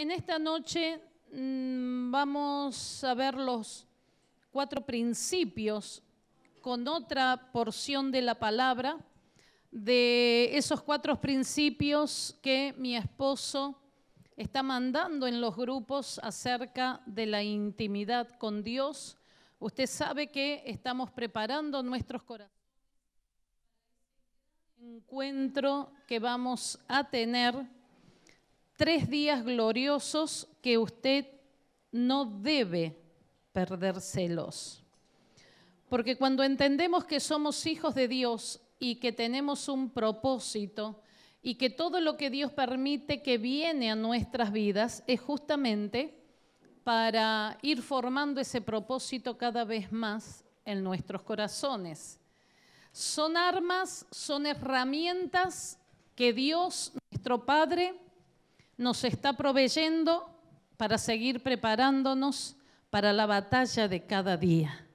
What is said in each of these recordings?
En esta noche mm, vamos a ver los cuatro principios con otra porción de la palabra, de esos cuatro principios que mi esposo está mandando en los grupos acerca de la intimidad con Dios. Usted sabe que estamos preparando nuestros corazones encuentro que vamos a tener tres días gloriosos que usted no debe perdérselos. Porque cuando entendemos que somos hijos de Dios y que tenemos un propósito y que todo lo que Dios permite que viene a nuestras vidas es justamente para ir formando ese propósito cada vez más en nuestros corazones. Son armas, son herramientas que Dios, nuestro Padre, nos está proveyendo para seguir preparándonos para la batalla de cada día.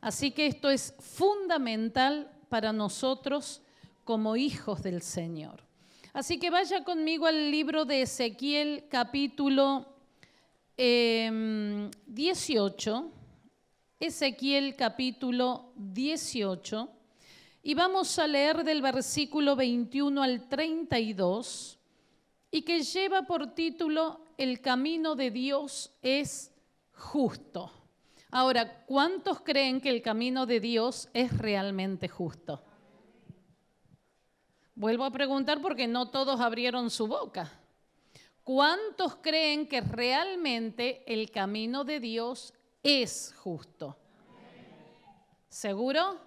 Así que esto es fundamental para nosotros como hijos del Señor. Así que vaya conmigo al libro de Ezequiel capítulo 18, em, Ezequiel capítulo 18, y vamos a leer del versículo 21 al 32 y que lleva por título El camino de Dios es justo. Ahora, ¿cuántos creen que el camino de Dios es realmente justo? Vuelvo a preguntar porque no todos abrieron su boca. ¿Cuántos creen que realmente el camino de Dios es justo? ¿Seguro?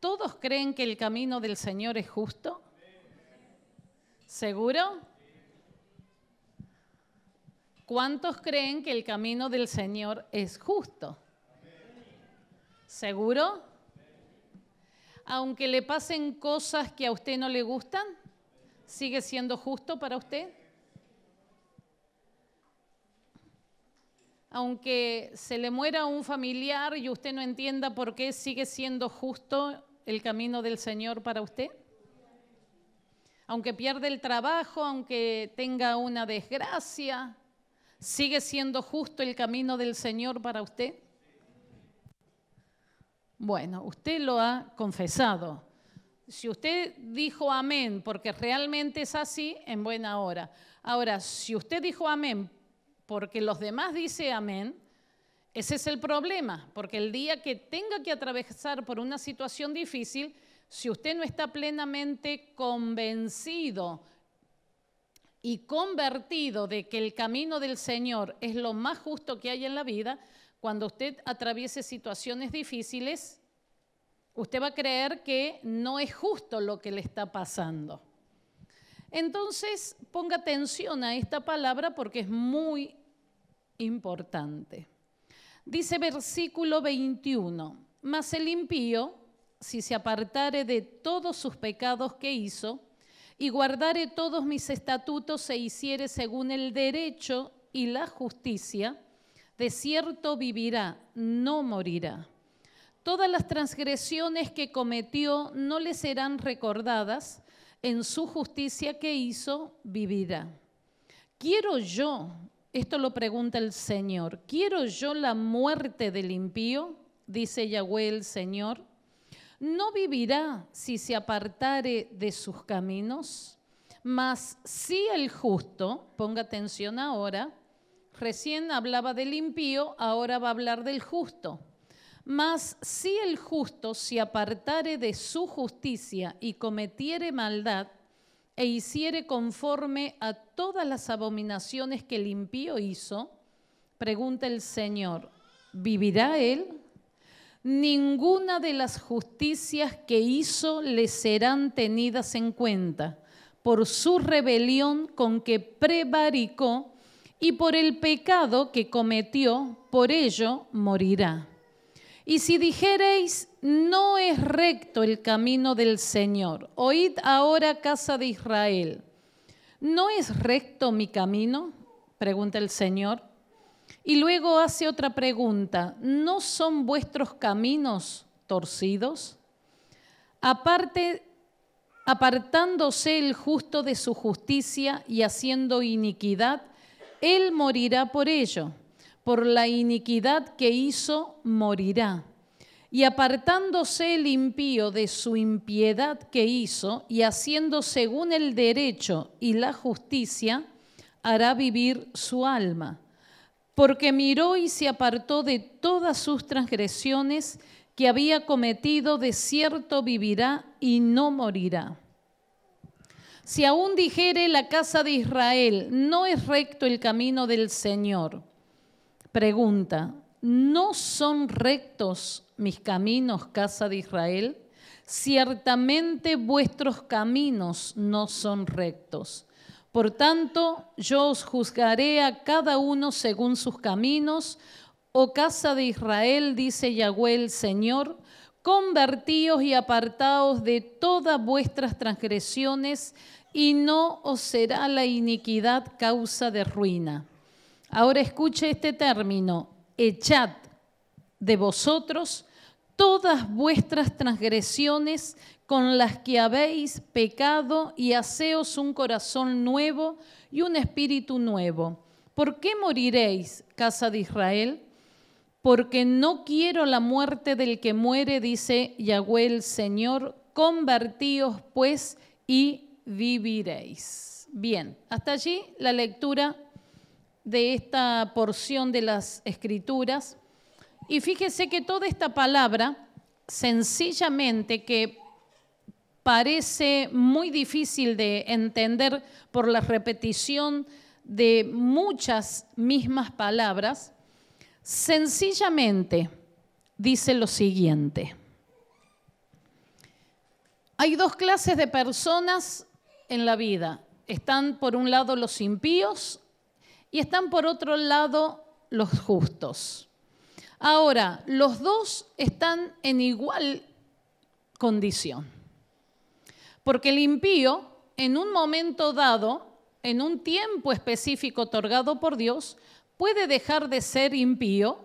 ¿Todos creen que el camino del Señor es justo? ¿Seguro? ¿Cuántos creen que el camino del Señor es justo? ¿Seguro? Aunque le pasen cosas que a usted no le gustan, ¿sigue siendo justo para usted? Aunque se le muera un familiar y usted no entienda por qué sigue siendo justo el camino del Señor para usted? aunque pierda el trabajo, aunque tenga una desgracia, ¿sigue siendo justo el camino del Señor para usted? Bueno, usted lo ha confesado. Si usted dijo amén porque realmente es así, en buena hora. Ahora, si usted dijo amén porque los demás dicen amén, ese es el problema, porque el día que tenga que atravesar por una situación difícil, si usted no está plenamente convencido y convertido de que el camino del Señor es lo más justo que hay en la vida, cuando usted atraviese situaciones difíciles, usted va a creer que no es justo lo que le está pasando. Entonces, ponga atención a esta palabra porque es muy importante. Dice versículo 21, mas el impío si se apartare de todos sus pecados que hizo, y guardare todos mis estatutos e hiciere según el derecho y la justicia, de cierto vivirá, no morirá. Todas las transgresiones que cometió no le serán recordadas, en su justicia que hizo, vivirá. Quiero yo, esto lo pregunta el Señor, quiero yo la muerte del impío, dice Yahweh el Señor, no vivirá si se apartare de sus caminos, mas si el justo, ponga atención ahora, recién hablaba del impío, ahora va a hablar del justo. Mas si el justo se apartare de su justicia y cometiere maldad, e hiciere conforme a todas las abominaciones que el impío hizo, pregunta el Señor, ¿vivirá él? ninguna de las justicias que hizo le serán tenidas en cuenta por su rebelión con que prevaricó y por el pecado que cometió, por ello morirá. Y si dijereis, no es recto el camino del Señor, oíd ahora casa de Israel, ¿no es recto mi camino? pregunta el Señor y luego hace otra pregunta, ¿no son vuestros caminos torcidos? Aparte, apartándose el justo de su justicia y haciendo iniquidad, él morirá por ello, por la iniquidad que hizo, morirá. Y apartándose el impío de su impiedad que hizo, y haciendo según el derecho y la justicia, hará vivir su alma porque miró y se apartó de todas sus transgresiones que había cometido, de cierto vivirá y no morirá. Si aún dijere la casa de Israel, no es recto el camino del Señor. Pregunta, ¿no son rectos mis caminos, casa de Israel? Ciertamente vuestros caminos no son rectos por tanto, yo os juzgaré a cada uno según sus caminos. O oh casa de Israel, dice Yahweh el Señor, convertíos y apartaos de todas vuestras transgresiones, y no os será la iniquidad causa de ruina. Ahora escuche este término, echad de vosotros todas vuestras transgresiones con las que habéis pecado y haceos un corazón nuevo y un espíritu nuevo. ¿Por qué moriréis, casa de Israel? Porque no quiero la muerte del que muere, dice Yahweh el Señor. Convertíos pues y viviréis. Bien, hasta allí la lectura de esta porción de las Escrituras. Y fíjese que toda esta palabra, sencillamente que parece muy difícil de entender por la repetición de muchas mismas palabras, sencillamente dice lo siguiente. Hay dos clases de personas en la vida. Están por un lado los impíos y están por otro lado los justos. Ahora, los dos están en igual condición. Porque el impío, en un momento dado, en un tiempo específico otorgado por Dios, puede dejar de ser impío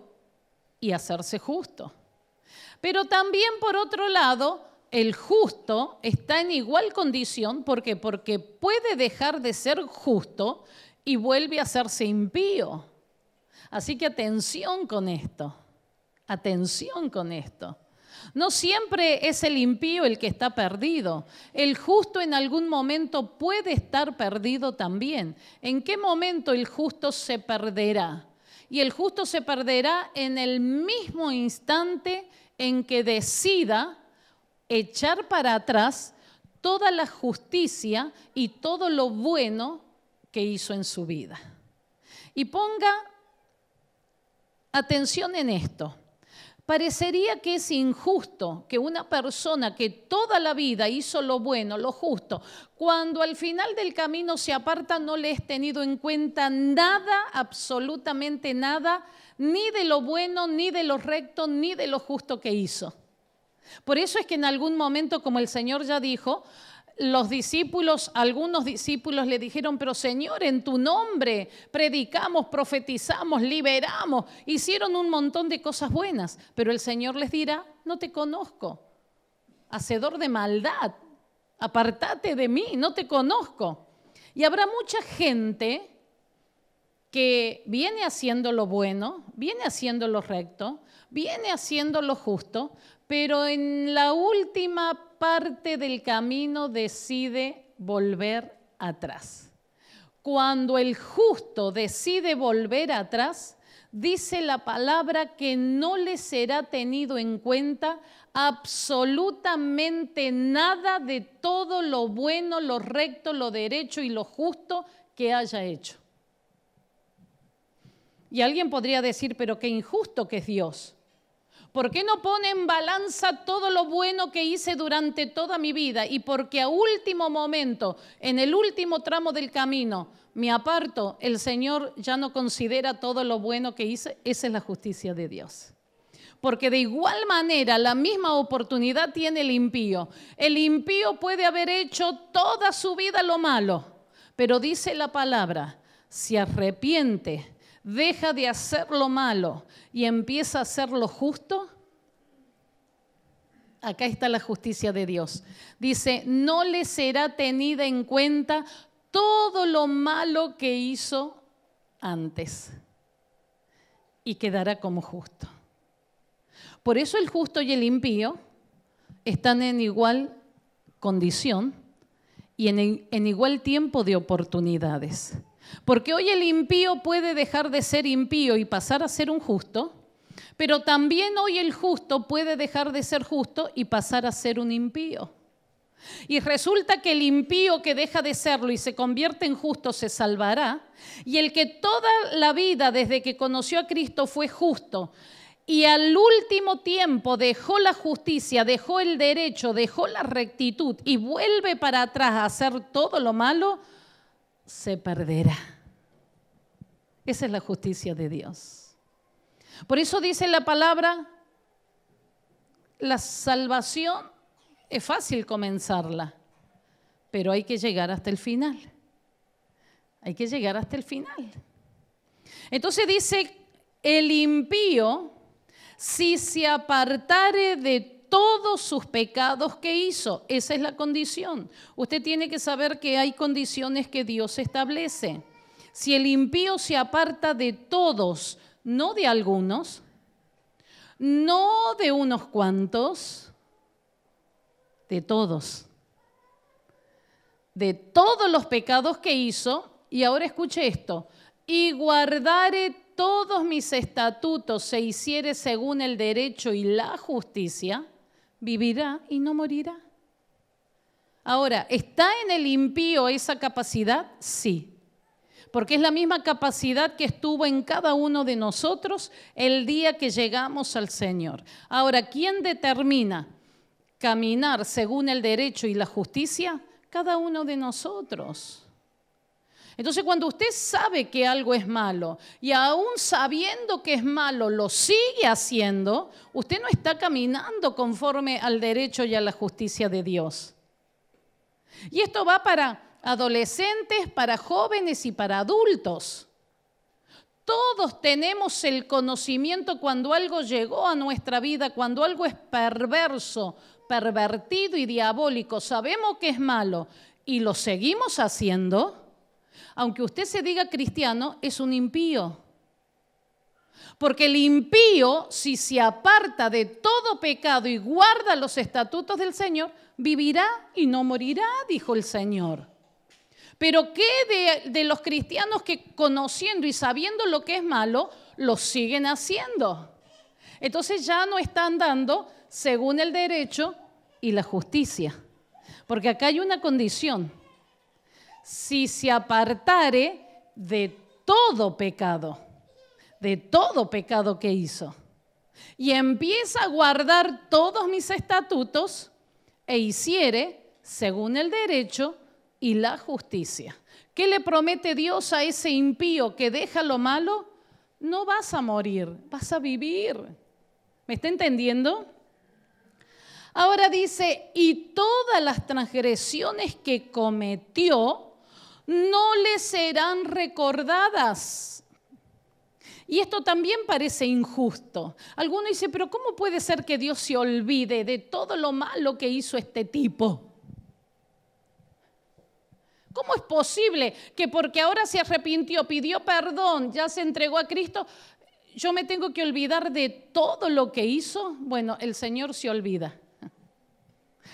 y hacerse justo. Pero también, por otro lado, el justo está en igual condición porque puede dejar de ser justo y vuelve a hacerse impío. Así que atención con esto, atención con esto. No siempre es el impío el que está perdido. El justo en algún momento puede estar perdido también. ¿En qué momento el justo se perderá? Y el justo se perderá en el mismo instante en que decida echar para atrás toda la justicia y todo lo bueno que hizo en su vida. Y ponga atención en esto. Parecería que es injusto que una persona que toda la vida hizo lo bueno, lo justo, cuando al final del camino se aparta no le es tenido en cuenta nada, absolutamente nada, ni de lo bueno, ni de lo recto, ni de lo justo que hizo. Por eso es que en algún momento, como el Señor ya dijo, los discípulos, algunos discípulos le dijeron, pero Señor, en tu nombre predicamos, profetizamos, liberamos, hicieron un montón de cosas buenas, pero el Señor les dirá, no te conozco, hacedor de maldad, apartate de mí, no te conozco. Y habrá mucha gente que viene haciendo lo bueno, viene haciendo lo recto, viene haciendo lo justo, pero en la última parte del camino decide volver atrás. Cuando el justo decide volver atrás, dice la palabra que no le será tenido en cuenta absolutamente nada de todo lo bueno, lo recto, lo derecho y lo justo que haya hecho. Y alguien podría decir, pero qué injusto que es Dios. ¿Por qué no pone en balanza todo lo bueno que hice durante toda mi vida? Y porque a último momento, en el último tramo del camino, me aparto, el Señor ya no considera todo lo bueno que hice. Esa es la justicia de Dios. Porque de igual manera la misma oportunidad tiene el impío. El impío puede haber hecho toda su vida lo malo, pero dice la palabra, si arrepiente deja de hacer lo malo y empieza a hacer lo justo, acá está la justicia de Dios. Dice, no le será tenida en cuenta todo lo malo que hizo antes y quedará como justo. Por eso el justo y el impío están en igual condición y en, en igual tiempo de oportunidades. Porque hoy el impío puede dejar de ser impío y pasar a ser un justo, pero también hoy el justo puede dejar de ser justo y pasar a ser un impío. Y resulta que el impío que deja de serlo y se convierte en justo se salvará. Y el que toda la vida desde que conoció a Cristo fue justo y al último tiempo dejó la justicia, dejó el derecho, dejó la rectitud y vuelve para atrás a hacer todo lo malo, se perderá. Esa es la justicia de Dios. Por eso dice la palabra, la salvación es fácil comenzarla, pero hay que llegar hasta el final. Hay que llegar hasta el final. Entonces dice, el impío, si se apartare de todos sus pecados que hizo. Esa es la condición. Usted tiene que saber que hay condiciones que Dios establece. Si el impío se aparta de todos, no de algunos, no de unos cuantos, de todos, de todos los pecados que hizo, y ahora escuche esto, y guardaré todos mis estatutos se hiciere según el derecho y la justicia, vivirá y no morirá. Ahora, ¿está en el impío esa capacidad? Sí, porque es la misma capacidad que estuvo en cada uno de nosotros el día que llegamos al Señor. Ahora, ¿quién determina caminar según el derecho y la justicia? Cada uno de nosotros. Entonces cuando usted sabe que algo es malo y aún sabiendo que es malo lo sigue haciendo, usted no está caminando conforme al derecho y a la justicia de Dios. Y esto va para adolescentes, para jóvenes y para adultos. Todos tenemos el conocimiento cuando algo llegó a nuestra vida, cuando algo es perverso, pervertido y diabólico. Sabemos que es malo y lo seguimos haciendo. Aunque usted se diga cristiano, es un impío. Porque el impío, si se aparta de todo pecado y guarda los estatutos del Señor, vivirá y no morirá, dijo el Señor. Pero ¿qué de, los cristianos que conociendo y sabiendo lo que es malo, lo siguen haciendo? Entonces ya no están dando según el derecho y la justicia. Porque acá hay una condición si se apartare de todo pecado, de todo pecado que hizo, y empieza a guardar todos mis estatutos e hiciere según el derecho y la justicia. ¿Qué le promete Dios a ese impío que deja lo malo? No vas a morir, vas a vivir. ¿Me está entendiendo? Ahora dice, y todas las transgresiones que cometió, no le serán recordadas. Y esto también parece injusto. Alguno dice, pero ¿cómo puede ser que Dios se olvide de todo lo malo que hizo este tipo? ¿Cómo es posible que porque ahora se arrepintió, pidió perdón, ya se entregó a Cristo, yo me tengo que olvidar de todo lo que hizo? Bueno, el Señor se olvida.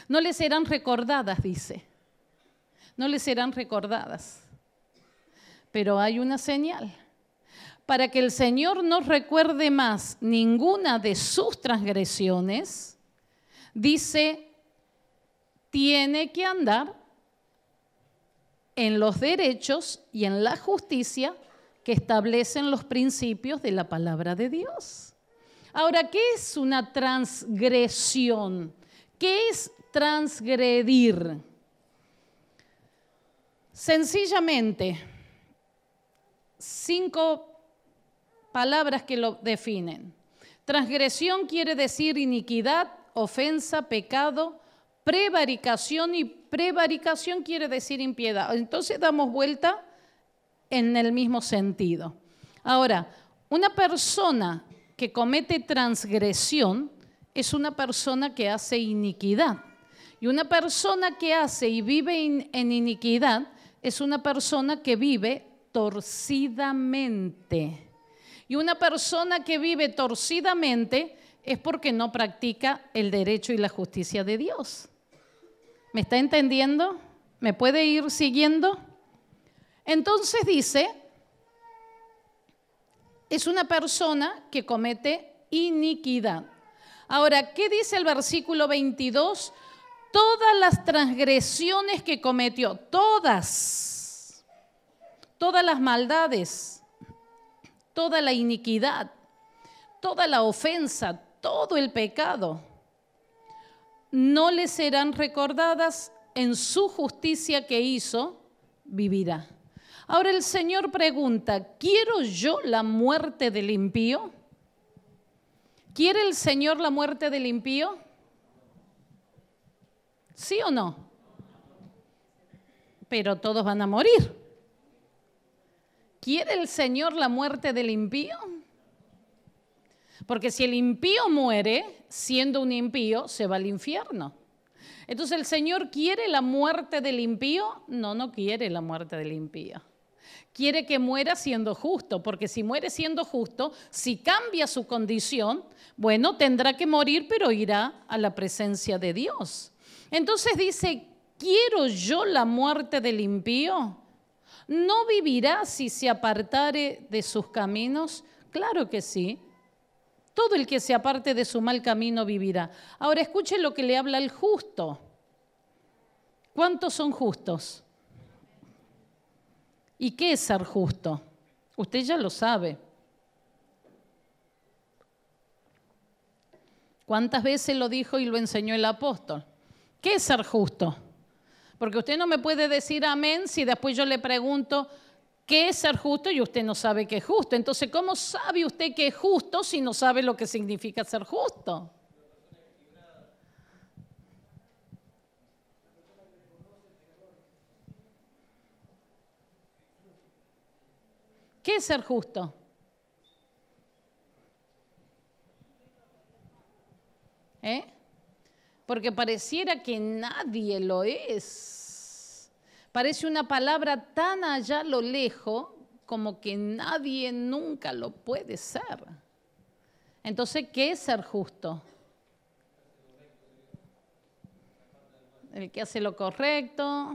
No le serán recordadas, dice no le serán recordadas. Pero hay una señal. Para que el Señor no recuerde más ninguna de sus transgresiones, dice, tiene que andar en los derechos y en la justicia que establecen los principios de la palabra de Dios. Ahora, ¿qué es una transgresión? ¿Qué es transgredir? Sencillamente, cinco palabras que lo definen. Transgresión quiere decir iniquidad, ofensa, pecado, prevaricación y prevaricación quiere decir impiedad. Entonces damos vuelta en el mismo sentido. Ahora, una persona que comete transgresión es una persona que hace iniquidad. Y una persona que hace y vive en iniquidad es una persona que vive torcidamente. Y una persona que vive torcidamente es porque no practica el derecho y la justicia de Dios. ¿Me está entendiendo? ¿Me puede ir siguiendo? Entonces dice, es una persona que comete iniquidad. Ahora, ¿qué dice el versículo 22? todas las transgresiones que cometió, todas, todas las maldades, toda la iniquidad, toda la ofensa, todo el pecado, no le serán recordadas en su justicia que hizo, vivirá. Ahora el Señor pregunta, ¿quiero yo la muerte del impío? ¿Quiere el Señor la muerte del impío? ¿Sí o no? Pero todos van a morir. ¿Quiere el Señor la muerte del impío? Porque si el impío muere, siendo un impío, se va al infierno. Entonces, ¿el Señor quiere la muerte del impío? No, no quiere la muerte del impío. Quiere que muera siendo justo, porque si muere siendo justo, si cambia su condición, bueno, tendrá que morir, pero irá a la presencia de Dios. Entonces dice, ¿quiero yo la muerte del impío? ¿No vivirá si se apartare de sus caminos? Claro que sí. Todo el que se aparte de su mal camino vivirá. Ahora escuche lo que le habla el justo. ¿Cuántos son justos? ¿Y qué es ser justo? Usted ya lo sabe. ¿Cuántas veces lo dijo y lo enseñó el apóstol? ¿Qué es ser justo? Porque usted no me puede decir amén si después yo le pregunto qué es ser justo y usted no sabe qué es justo. Entonces, ¿cómo sabe usted qué es justo si no sabe lo que significa ser justo? ¿Qué es ser justo? ¿Eh? porque pareciera que nadie lo es. Parece una palabra tan allá lo lejos como que nadie nunca lo puede ser. Entonces, ¿qué es ser justo? El que hace lo correcto,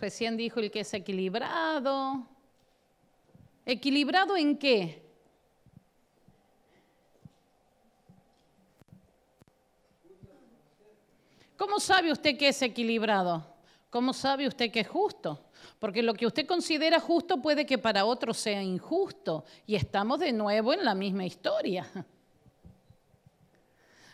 recién dijo el que es equilibrado. ¿Equilibrado en qué? ¿Cómo sabe usted que es equilibrado? ¿Cómo sabe usted que es justo? Porque lo que usted considera justo puede que para otro sea injusto y estamos de nuevo en la misma historia.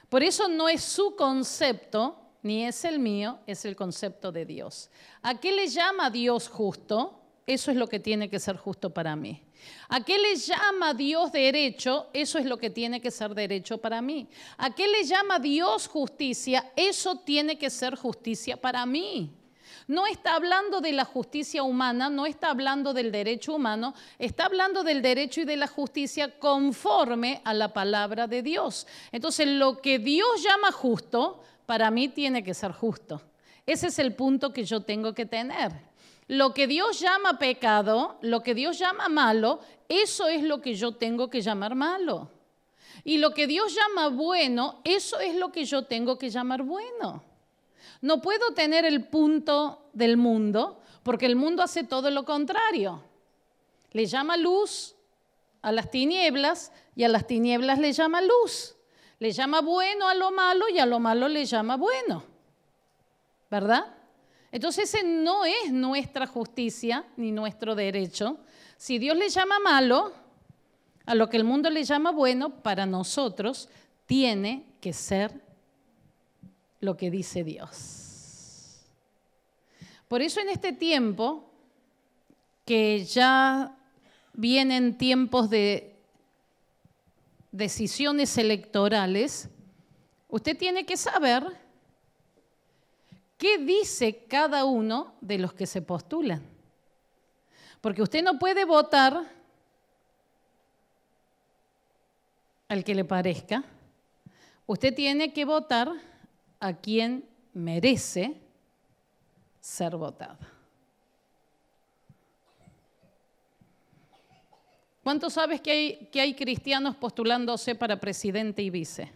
Por eso no es su concepto, ni es el mío, es el concepto de Dios. ¿A qué le llama Dios justo? eso es lo que tiene que ser justo para mí. ¿A qué le llama Dios derecho? Eso es lo que tiene que ser derecho para mí. ¿A qué le llama Dios justicia? Eso tiene que ser justicia para mí. No está hablando de la justicia humana, no está hablando del derecho humano, está hablando del derecho y de la justicia conforme a la palabra de Dios. Entonces, lo que Dios llama justo, para mí tiene que ser justo. Ese es el punto que yo tengo que tener. Lo que Dios llama pecado, lo que Dios llama malo, eso es lo que yo tengo que llamar malo. Y lo que Dios llama bueno, eso es lo que yo tengo que llamar bueno. No puedo tener el punto del mundo, porque el mundo hace todo lo contrario. Le llama luz a las tinieblas y a las tinieblas le llama luz. Le llama bueno a lo malo y a lo malo le llama bueno. ¿Verdad? Entonces ese no es nuestra justicia ni nuestro derecho. Si Dios le llama malo, a lo que el mundo le llama bueno, para nosotros tiene que ser lo que dice Dios. Por eso en este tiempo, que ya vienen tiempos de decisiones electorales, usted tiene que saber ¿Qué dice cada uno de los que se postulan? Porque usted no puede votar al que le parezca. Usted tiene que votar a quien merece ser votado. ¿Cuánto sabes que hay, que hay cristianos postulándose para presidente y vice?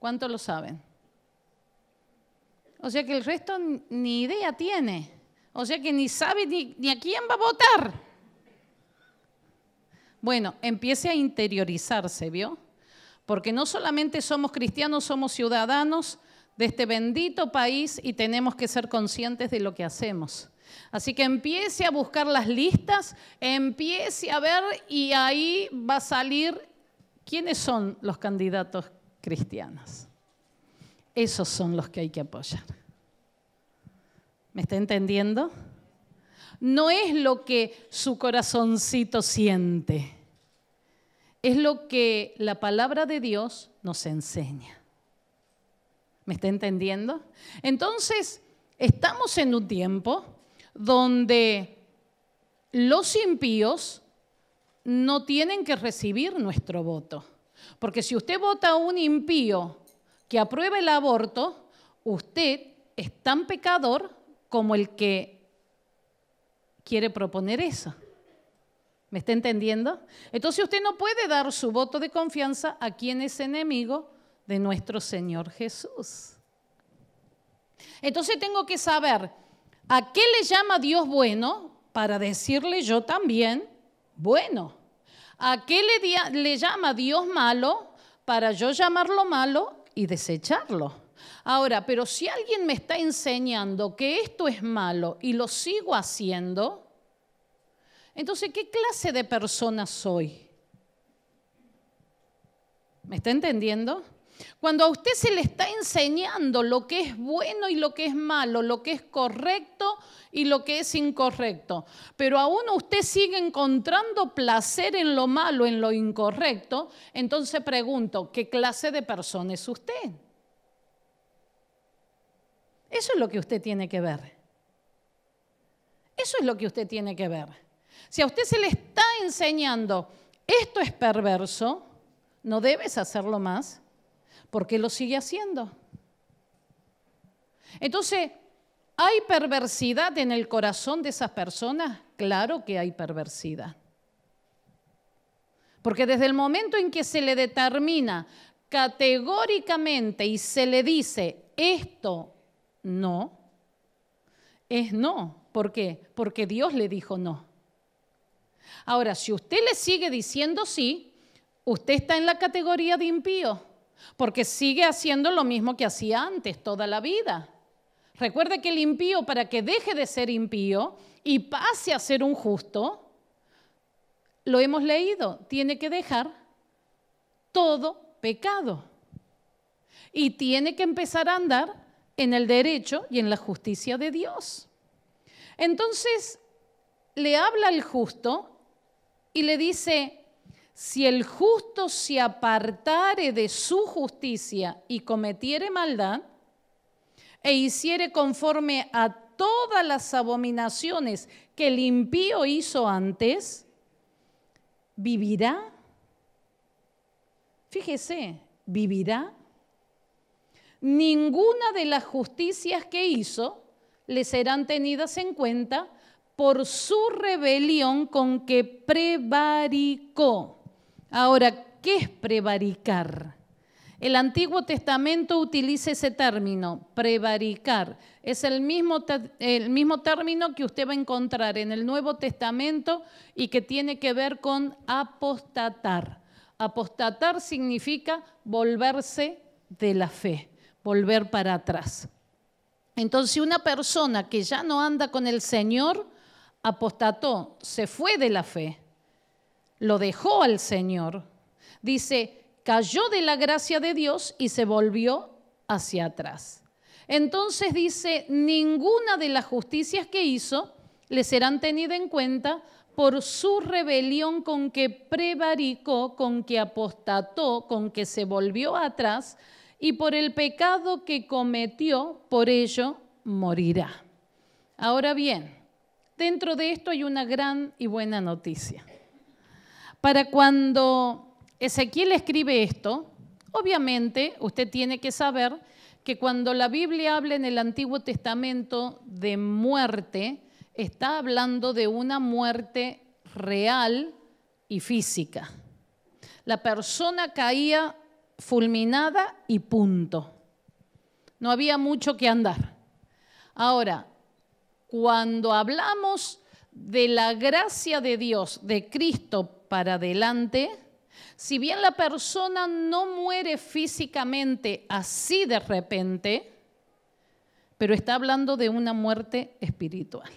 ¿Cuánto lo saben? O sea que el resto ni idea tiene. O sea que ni sabe ni, a quién va a votar. Bueno, empiece a interiorizarse, ¿vio? Porque no solamente somos cristianos, somos ciudadanos de este bendito país y tenemos que ser conscientes de lo que hacemos. Así que empiece a buscar las listas, empiece a ver y ahí va a salir quiénes son los candidatos cristianos. Esos son los que hay que apoyar. ¿Me está entendiendo? No es lo que su corazoncito siente, es lo que la palabra de Dios nos enseña. ¿Me está entendiendo? Entonces, estamos en un tiempo donde los impíos no tienen que recibir nuestro voto. Porque si usted vota a un impío que apruebe el aborto, usted es tan pecador como el que quiere proponer eso. ¿Me está entendiendo? Entonces usted no puede dar su voto de confianza a quien es enemigo de nuestro Señor Jesús. Entonces tengo que saber a qué le llama Dios bueno para decirle yo también bueno. ¿A qué le, le llama Dios malo para yo llamarlo malo y desecharlo. Ahora, pero si alguien me está enseñando que esto es malo y lo sigo haciendo, entonces, ¿qué clase de persona soy? ¿Me está entendiendo? Cuando a usted se le está enseñando lo que es bueno y lo que es malo, lo que es correcto y lo que es incorrecto, pero aún usted sigue encontrando placer en lo malo, en lo incorrecto, entonces pregunto, ¿qué clase de persona es usted? Eso es lo que usted tiene que ver. Eso es lo que usted tiene que ver. Si a usted se le está enseñando, esto es perverso, no debes hacerlo más, ¿por qué lo sigue haciendo? Entonces, ¿hay perversidad en el corazón de esas personas? Claro que hay perversidad. Porque desde el momento en que se le determina categóricamente y se le dice esto no, es no. ¿Por qué? Porque Dios le dijo no. Ahora, si usted le sigue diciendo sí, usted está en la categoría de impío porque sigue haciendo lo mismo que hacía antes toda la vida. Recuerde que el impío, para que deje de ser impío y pase a ser un justo, lo hemos leído, tiene que dejar todo pecado y tiene que empezar a andar en el derecho y en la justicia de Dios. Entonces, le habla el justo y le dice, si el justo se apartare de su justicia y cometiere maldad, e hiciere conforme a todas las abominaciones que el impío hizo antes, vivirá. Fíjese, vivirá. Ninguna de las justicias que hizo le serán tenidas en cuenta por su rebelión con que prevaricó. Ahora, ¿qué es prevaricar? El Antiguo Testamento utiliza ese término, prevaricar. Es el mismo, el mismo término que usted va a encontrar en el Nuevo Testamento y que tiene que ver con apostatar. Apostatar significa volverse de la fe, volver para atrás. Entonces, una persona que ya no anda con el Señor, apostató, se fue de la fe, lo dejó al Señor, dice, cayó de la gracia de Dios y se volvió hacia atrás. Entonces dice, ninguna de las justicias que hizo le serán tenidas en cuenta por su rebelión con que prevaricó, con que apostató, con que se volvió atrás y por el pecado que cometió, por ello morirá. Ahora bien, dentro de esto hay una gran y buena noticia para cuando Ezequiel escribe esto, obviamente usted tiene que saber que cuando la Biblia habla en el Antiguo Testamento de muerte, está hablando de una muerte real y física. La persona caía fulminada y punto. No había mucho que andar. Ahora, cuando hablamos de la gracia de Dios, de Cristo, para adelante, si bien la persona no muere físicamente así de repente, pero está hablando de una muerte espiritual.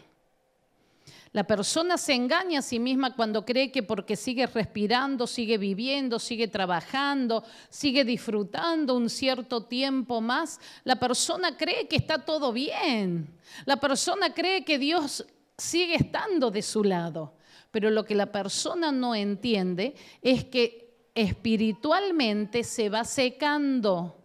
La persona se engaña a sí misma cuando cree que porque sigue respirando, sigue viviendo, sigue trabajando, sigue disfrutando un cierto tiempo más, la persona cree que está todo bien. La persona cree que Dios sigue estando de su lado. Pero lo que la persona no entiende es que espiritualmente se va secando.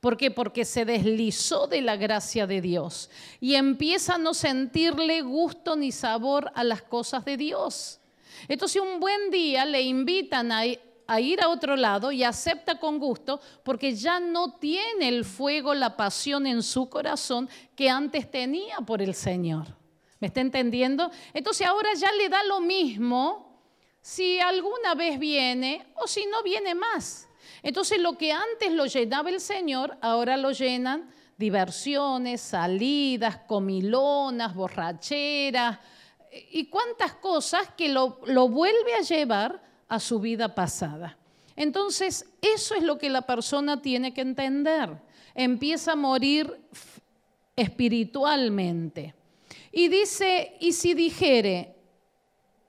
¿Por qué? Porque se deslizó de la gracia de Dios y empieza a no sentirle gusto ni sabor a las cosas de Dios. Entonces un buen día le invitan a, a ir a otro lado y acepta con gusto porque ya no tiene el fuego, la pasión en su corazón que antes tenía por el Señor. ¿Me está entendiendo? Entonces ahora ya le da lo mismo si alguna vez viene o si no viene más. Entonces lo que antes lo llenaba el Señor, ahora lo llenan diversiones, salidas, comilonas, borracheras y cuántas cosas que lo, lo vuelve a llevar a su vida pasada. Entonces, eso es lo que la persona tiene que entender. Empieza a morir espiritualmente. Y dice, y si dijere,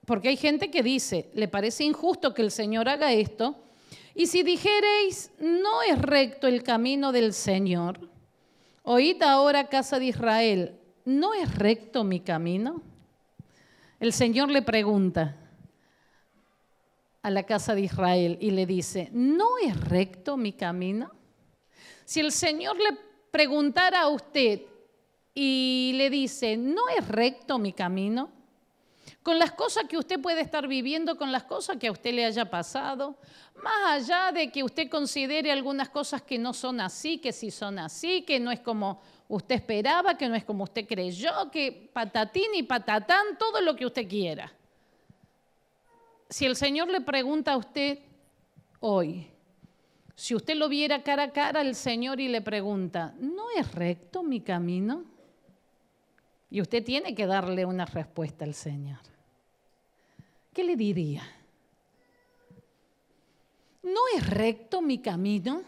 porque hay gente que dice, le parece injusto que el Señor haga esto, y si dijereis, no es recto el camino del Señor, oíd ahora casa de Israel, ¿no es recto mi camino? El Señor le pregunta a la casa de Israel y le dice, ¿no es recto mi camino? Si el Señor le preguntara a usted, y le dice, ¿no es recto mi camino? Con las cosas que usted puede estar viviendo, con las cosas que a usted le haya pasado, más allá de que usted considere algunas cosas que no son así, que sí son así, que no es como usted esperaba, que no es como usted creyó, que patatín y patatán, todo lo que usted quiera. Si el Señor le pregunta a usted hoy, si usted lo viera cara a cara al Señor y le pregunta, ¿no es recto mi camino? Y usted tiene que darle una respuesta al Señor. ¿Qué le diría? ¿No es recto mi camino?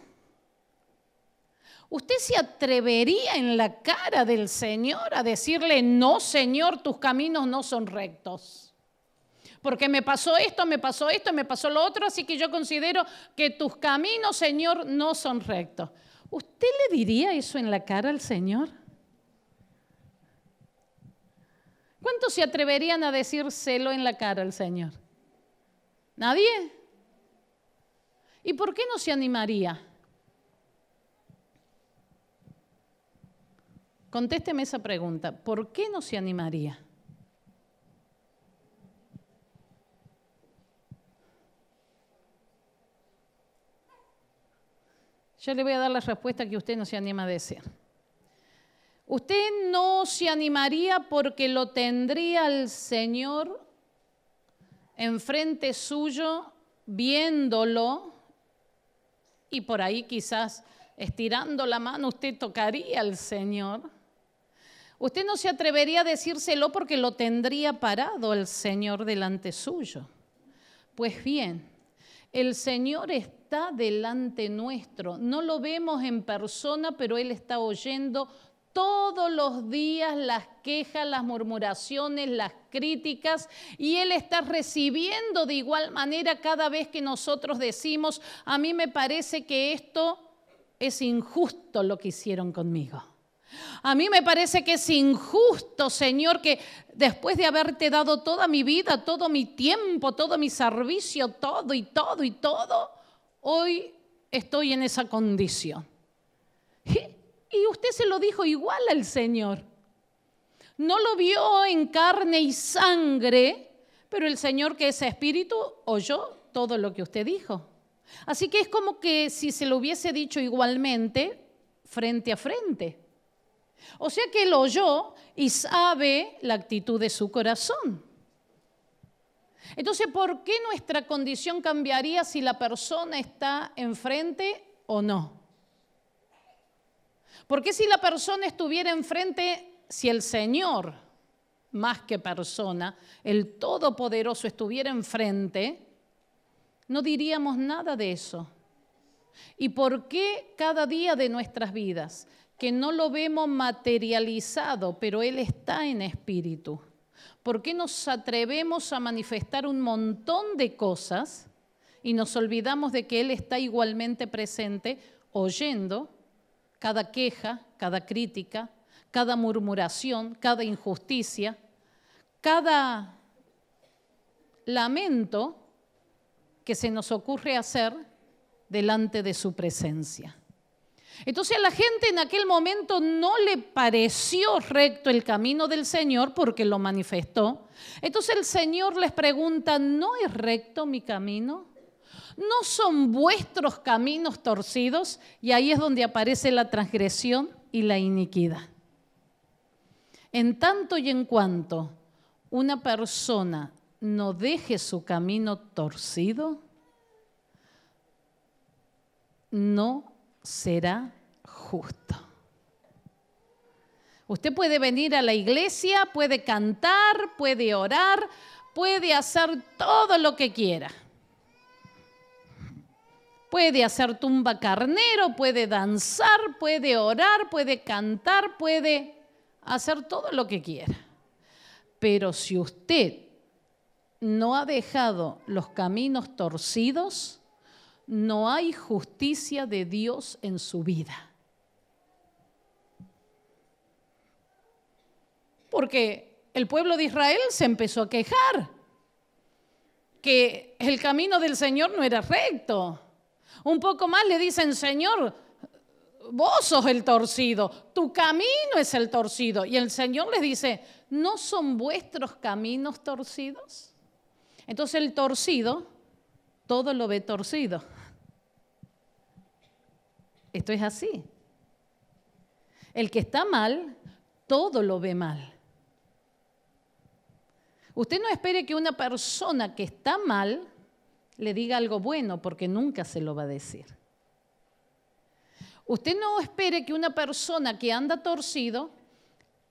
¿Usted se atrevería en la cara del Señor a decirle, no, Señor, tus caminos no son rectos? Porque me pasó esto, me pasó esto, me pasó lo otro, así que yo considero que tus caminos, Señor, no son rectos. ¿Usted le diría eso en la cara al Señor? ¿Cuántos se atreverían a decírselo en la cara al Señor? ¿Nadie? ¿Y por qué no se animaría? Contésteme esa pregunta. ¿Por qué no se animaría? Yo le voy a dar la respuesta que usted no se anima a decir. Usted no se animaría porque lo tendría el Señor enfrente suyo, viéndolo, y por ahí quizás estirando la mano usted tocaría al Señor. Usted no se atrevería a decírselo porque lo tendría parado el Señor delante suyo. Pues bien, el Señor está delante nuestro. No lo vemos en persona, pero Él está oyendo todos los días las quejas, las murmuraciones, las críticas y Él está recibiendo de igual manera cada vez que nosotros decimos, a mí me parece que esto es injusto lo que hicieron conmigo. A mí me parece que es injusto, Señor, que después de haberte dado toda mi vida, todo mi tiempo, todo mi servicio, todo y todo y todo, hoy estoy en esa condición. Y usted se lo dijo igual al Señor. No lo vio en carne y sangre, pero el Señor que es espíritu oyó todo lo que usted dijo. Así que es como que si se lo hubiese dicho igualmente, frente a frente. O sea que él oyó y sabe la actitud de su corazón. Entonces, ¿por qué nuestra condición cambiaría si la persona está enfrente o no? ¿Por si la persona estuviera enfrente, si el Señor, más que persona, el Todopoderoso estuviera enfrente, no diríamos nada de eso? ¿Y por qué cada día de nuestras vidas, que no lo vemos materializado, pero Él está en espíritu? ¿Por qué nos atrevemos a manifestar un montón de cosas y nos olvidamos de que Él está igualmente presente, oyendo cada queja, cada crítica, cada murmuración, cada injusticia, cada lamento que se nos ocurre hacer delante de su presencia. Entonces a la gente en aquel momento no le pareció recto el camino del Señor porque lo manifestó. Entonces el Señor les pregunta, ¿no es recto mi camino? ¿No son vuestros caminos torcidos? Y ahí es donde aparece la transgresión y la iniquidad. En tanto y en cuanto una persona no deje su camino torcido, no será justo. Usted puede venir a la iglesia, puede cantar, puede orar, puede hacer todo lo que quiera. Puede hacer tumba carnero, puede danzar, puede orar, puede cantar, puede hacer todo lo que quiera. Pero si usted no ha dejado los caminos torcidos, no hay justicia de Dios en su vida. Porque el pueblo de Israel se empezó a quejar que el camino del Señor no era recto, un poco más le dicen, Señor, vos sos el torcido, tu camino es el torcido. Y el Señor les dice, ¿no son vuestros caminos torcidos? Entonces el torcido, todo lo ve torcido. Esto es así. El que está mal, todo lo ve mal. Usted no espere que una persona que está mal le diga algo bueno, porque nunca se lo va a decir. Usted no espere que una persona que anda torcido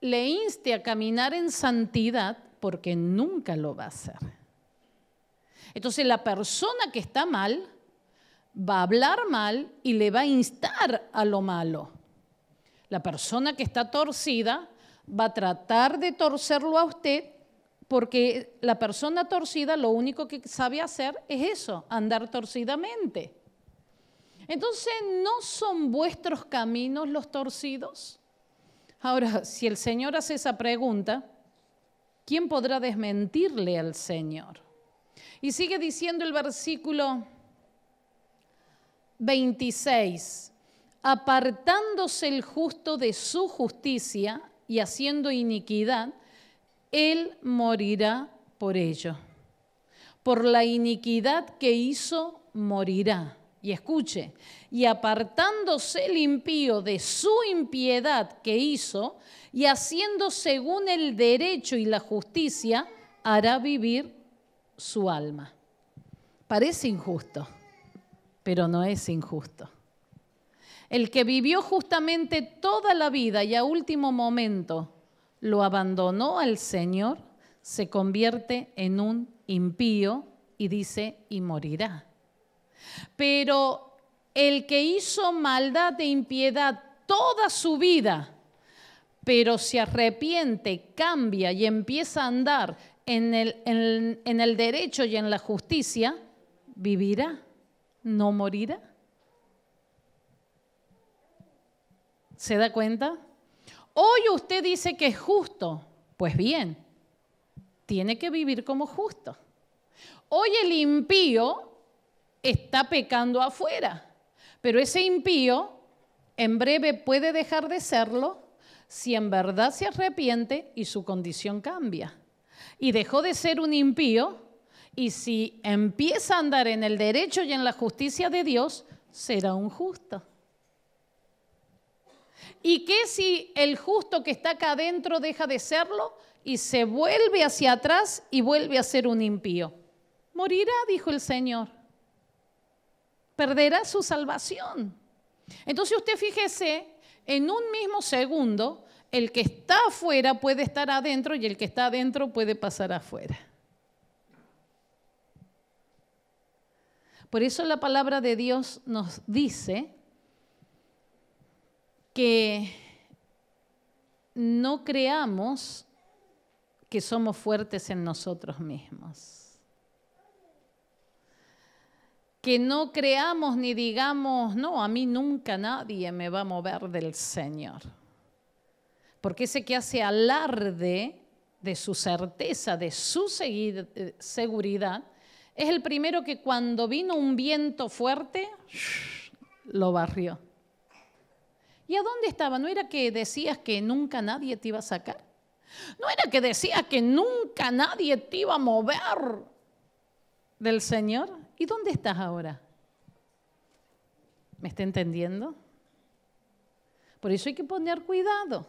le inste a caminar en santidad, porque nunca lo va a hacer. Entonces la persona que está mal va a hablar mal y le va a instar a lo malo. La persona que está torcida va a tratar de torcerlo a usted porque la persona torcida lo único que sabe hacer es eso, andar torcidamente. Entonces, ¿no son vuestros caminos los torcidos? Ahora, si el Señor hace esa pregunta, ¿quién podrá desmentirle al Señor? Y sigue diciendo el versículo 26, apartándose el justo de su justicia y haciendo iniquidad, él morirá por ello. Por la iniquidad que hizo, morirá. Y escuche, y apartándose el impío de su impiedad que hizo, y haciendo según el derecho y la justicia, hará vivir su alma. Parece injusto, pero no es injusto. El que vivió justamente toda la vida y a último momento lo abandonó al Señor, se convierte en un impío y dice, y morirá. Pero el que hizo maldad e impiedad toda su vida, pero se arrepiente, cambia y empieza a andar en el, en el derecho y en la justicia, vivirá, no morirá. ¿Se da cuenta? hoy usted dice que es justo, pues bien, tiene que vivir como justo. Hoy el impío está pecando afuera, pero ese impío en breve puede dejar de serlo si en verdad se arrepiente y su condición cambia. Y dejó de ser un impío y si empieza a andar en el derecho y en la justicia de Dios, será un justo. ¿Y qué si el justo que está acá adentro deja de serlo y se vuelve hacia atrás y vuelve a ser un impío? Morirá, dijo el Señor. Perderá su salvación. Entonces usted fíjese, en un mismo segundo, el que está afuera puede estar adentro y el que está adentro puede pasar afuera. Por eso la palabra de Dios nos dice que no creamos que somos fuertes en nosotros mismos. Que no creamos ni digamos, no, a mí nunca nadie me va a mover del Señor. Porque ese que hace alarde de su certeza, de su eh, seguridad, es el primero que cuando vino un viento fuerte, lo barrió. ¿Y a dónde estaba? ¿No era que decías que nunca nadie te iba a sacar? ¿No era que decías que nunca nadie te iba a mover del Señor? ¿Y dónde estás ahora? ¿Me está entendiendo? Por eso hay que poner cuidado,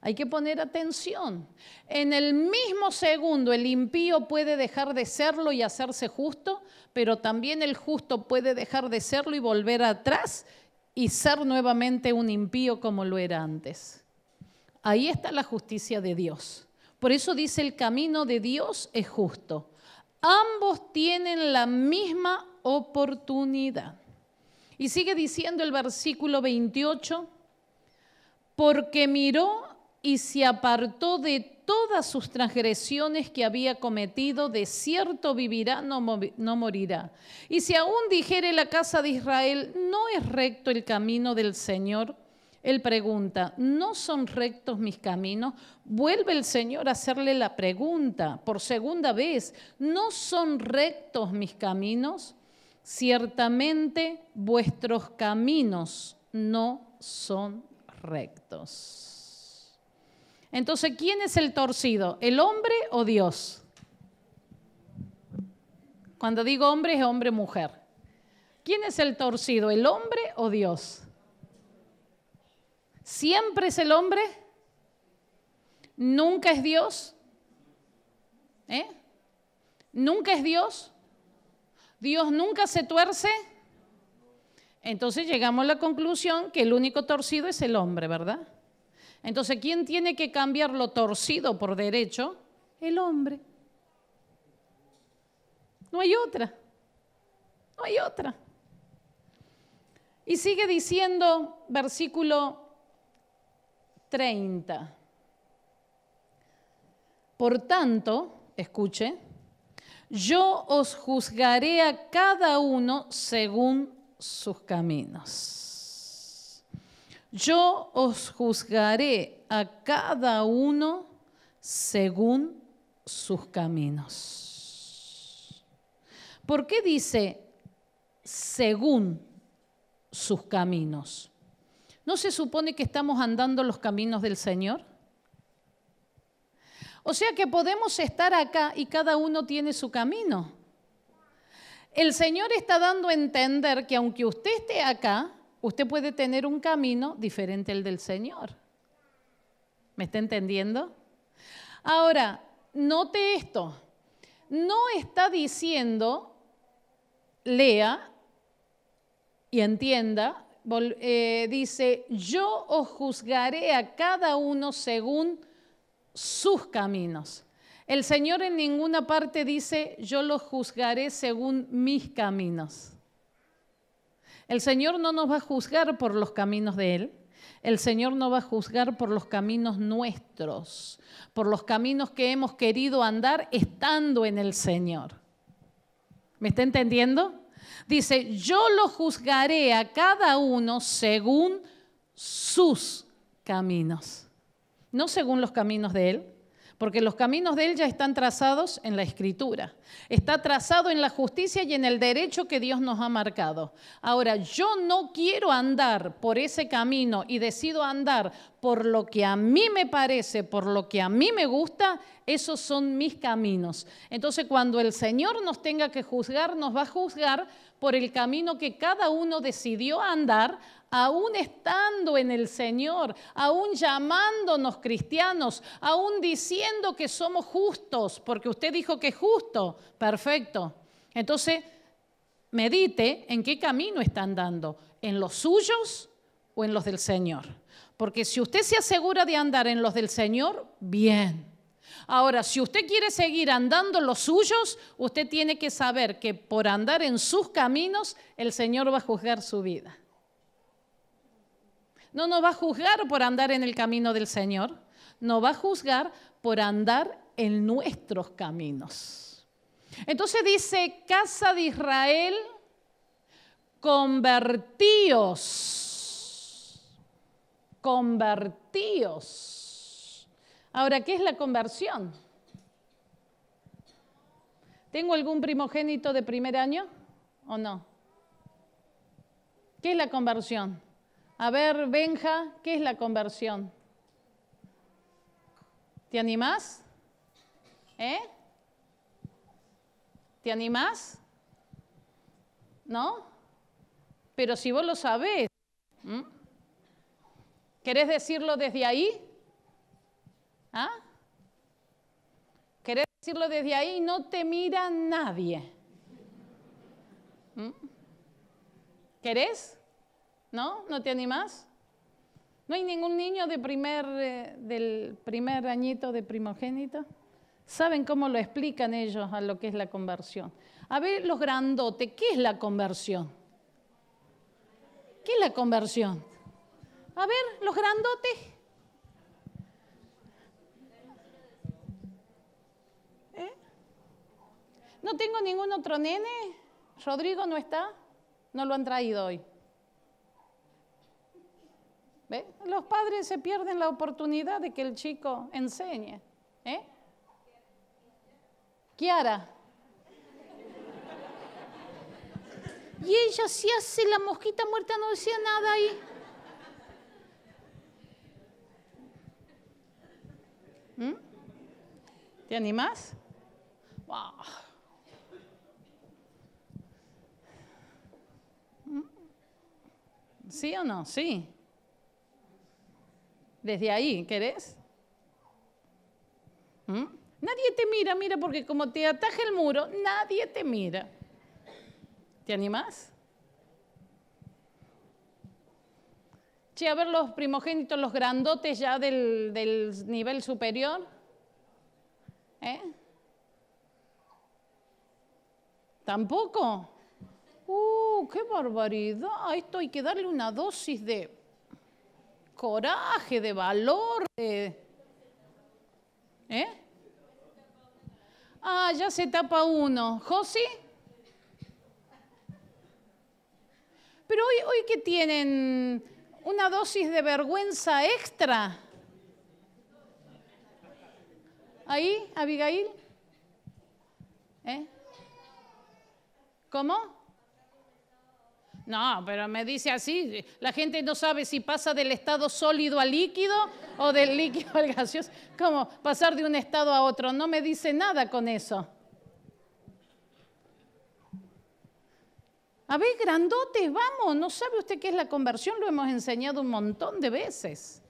hay que poner atención. En el mismo segundo el impío puede dejar de serlo y hacerse justo, pero también el justo puede dejar de serlo y volver atrás y ser nuevamente un impío como lo era antes. Ahí está la justicia de Dios. Por eso dice el camino de Dios es justo. Ambos tienen la misma oportunidad. Y sigue diciendo el versículo 28, porque miró y se apartó de todas sus transgresiones que había cometido, de cierto vivirá, no, morirá. Y si aún dijere la casa de Israel, no es recto el camino del Señor, él pregunta, ¿no son rectos mis caminos? Vuelve el Señor a hacerle la pregunta por segunda vez, ¿no son rectos mis caminos? Ciertamente vuestros caminos no son rectos. Entonces, ¿quién es el torcido? ¿El hombre o Dios? Cuando digo hombre es hombre-mujer. ¿Quién es el torcido? ¿El hombre o Dios? ¿Siempre es el hombre? ¿Nunca es Dios? ¿Eh? ¿Nunca es Dios? ¿Dios nunca se tuerce? Entonces llegamos a la conclusión que el único torcido es el hombre, ¿verdad? Entonces, ¿quién tiene que cambiar lo torcido por derecho? El hombre. No hay otra. No hay otra. Y sigue diciendo versículo 30. Por tanto, escuche, yo os juzgaré a cada uno según sus caminos yo os juzgaré a cada uno según sus caminos. ¿Por qué dice según sus caminos? ¿No se supone que estamos andando los caminos del Señor? O sea que podemos estar acá y cada uno tiene su camino. El Señor está dando a entender que aunque usted esté acá, usted puede tener un camino diferente al del Señor. ¿Me está entendiendo? Ahora, note esto. No está diciendo, lea y entienda, eh, dice, yo os juzgaré a cada uno según sus caminos. El Señor en ninguna parte dice, yo los juzgaré según mis caminos. El Señor no nos va a juzgar por los caminos de Él. El Señor no va a juzgar por los caminos nuestros, por los caminos que hemos querido andar estando en el Señor. ¿Me está entendiendo? Dice, yo lo juzgaré a cada uno según sus caminos, no según los caminos de Él porque los caminos de Él ya están trazados en la escritura, está trazado en la justicia y en el derecho que Dios nos ha marcado. Ahora, yo no quiero andar por ese camino y decido andar por lo que a mí me parece, por lo que a mí me gusta, esos son mis caminos. Entonces, cuando el Señor nos tenga que juzgar, nos va a juzgar por el camino que cada uno decidió andar aún estando en el Señor, aún llamándonos cristianos, aún diciendo que somos justos, porque usted dijo que es justo, perfecto. Entonces, medite en qué camino está andando, en los suyos o en los del Señor. Porque si usted se asegura de andar en los del Señor, bien. Ahora, si usted quiere seguir andando los suyos, usted tiene que saber que por andar en sus caminos, el Señor va a juzgar su vida. No nos va a juzgar por andar en el camino del Señor, nos va a juzgar por andar en nuestros caminos. Entonces dice, casa de Israel, convertíos, convertíos. Ahora, ¿qué es la conversión? ¿Tengo algún primogénito de primer año o no? ¿Qué es la conversión? A ver, Benja, ¿qué es la conversión? ¿Te animás? ¿Eh? ¿Te animás? ¿No? Pero si vos lo sabés, ¿querés decirlo desde ahí? ¿Ah? ¿Querés decirlo desde ahí? No te mira nadie. ¿Querés? ¿No? ¿No te animas? ¿No hay ningún niño de primer, eh, del primer añito de primogénito? ¿Saben cómo lo explican ellos a lo que es la conversión? A ver, los grandotes, ¿qué es la conversión? ¿Qué es la conversión? A ver, los grandotes. ¿Eh? No tengo ningún otro nene. Rodrigo no está. No lo han traído hoy. Los padres se pierden la oportunidad de que el chico enseñe. ¿Eh? Kiara. Y ella si hace la mosquita muerta, no decía nada ahí. ¿Mm? ¿Te animás? ¿Mm? ¿Sí o no? Sí. Desde ahí, ¿querés? ¿Mm? Nadie te mira, mira, porque como te ataja el muro, nadie te mira. ¿Te animás? Che, a ver los primogénitos, los grandotes ya del, nivel superior. ¿Eh? ¿Tampoco? ¡Uh, qué barbaridad! esto hay que darle una dosis de coraje, de valor, ¿Eh? Ah, ya se tapa uno. ¿Josi? Pero hoy, hoy que tienen una dosis de vergüenza extra. ¿Ahí, Abigail? ¿Eh? ¿Cómo? No, pero me dice así, la gente no sabe si pasa del estado sólido al líquido o del líquido al gaseoso. ¿Cómo pasar de un estado a otro? No me dice nada con eso. A ver, grandotes, vamos, ¿no sabe usted qué es la conversión? Lo hemos enseñado un montón de veces.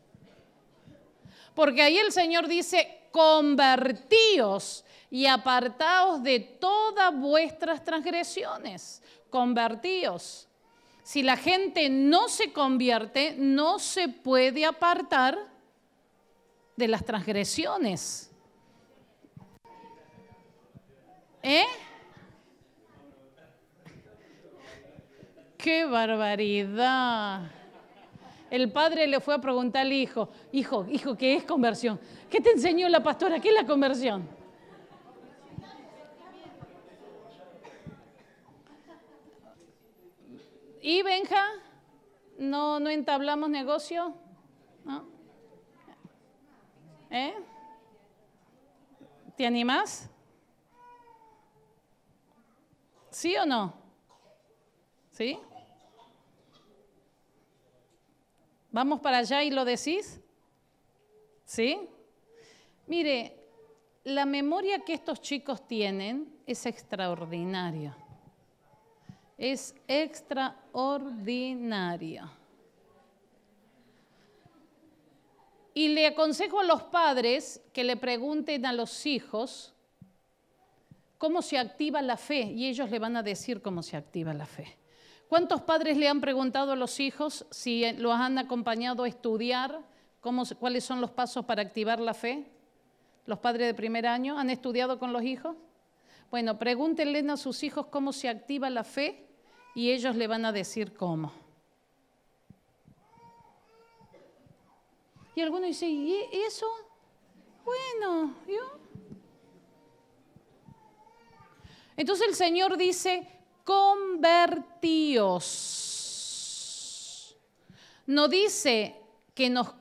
Porque ahí el Señor dice, convertíos y apartaos de todas vuestras transgresiones. Convertíos. Si la gente no se convierte, no se puede apartar de las transgresiones. ¿Eh? ¡Qué barbaridad! El padre le fue a preguntar al hijo, hijo, hijo, ¿qué es conversión? ¿Qué te enseñó la pastora? ¿Qué es la conversión? ¿Y Benja? ¿No, no entablamos negocio? ¿No? ¿Eh? ¿Te animas? ¿Sí o no? ¿Sí? ¿Vamos para allá y lo decís? ¿Sí? Mire, la memoria que estos chicos tienen es extraordinaria es extraordinaria. Y le aconsejo a los padres que le pregunten a los hijos cómo se activa la fe y ellos le van a decir cómo se activa la fe. ¿Cuántos padres le han preguntado a los hijos si los han acompañado a estudiar cuáles son los pasos para activar la fe? ¿Los padres de primer año han estudiado con los hijos? Bueno, pregúntenle a sus hijos cómo se activa la fe y ellos le van a decir cómo. Y algunos dice, ¿y eso? Bueno, ¿yo? Entonces el Señor dice, convertíos. No dice que nos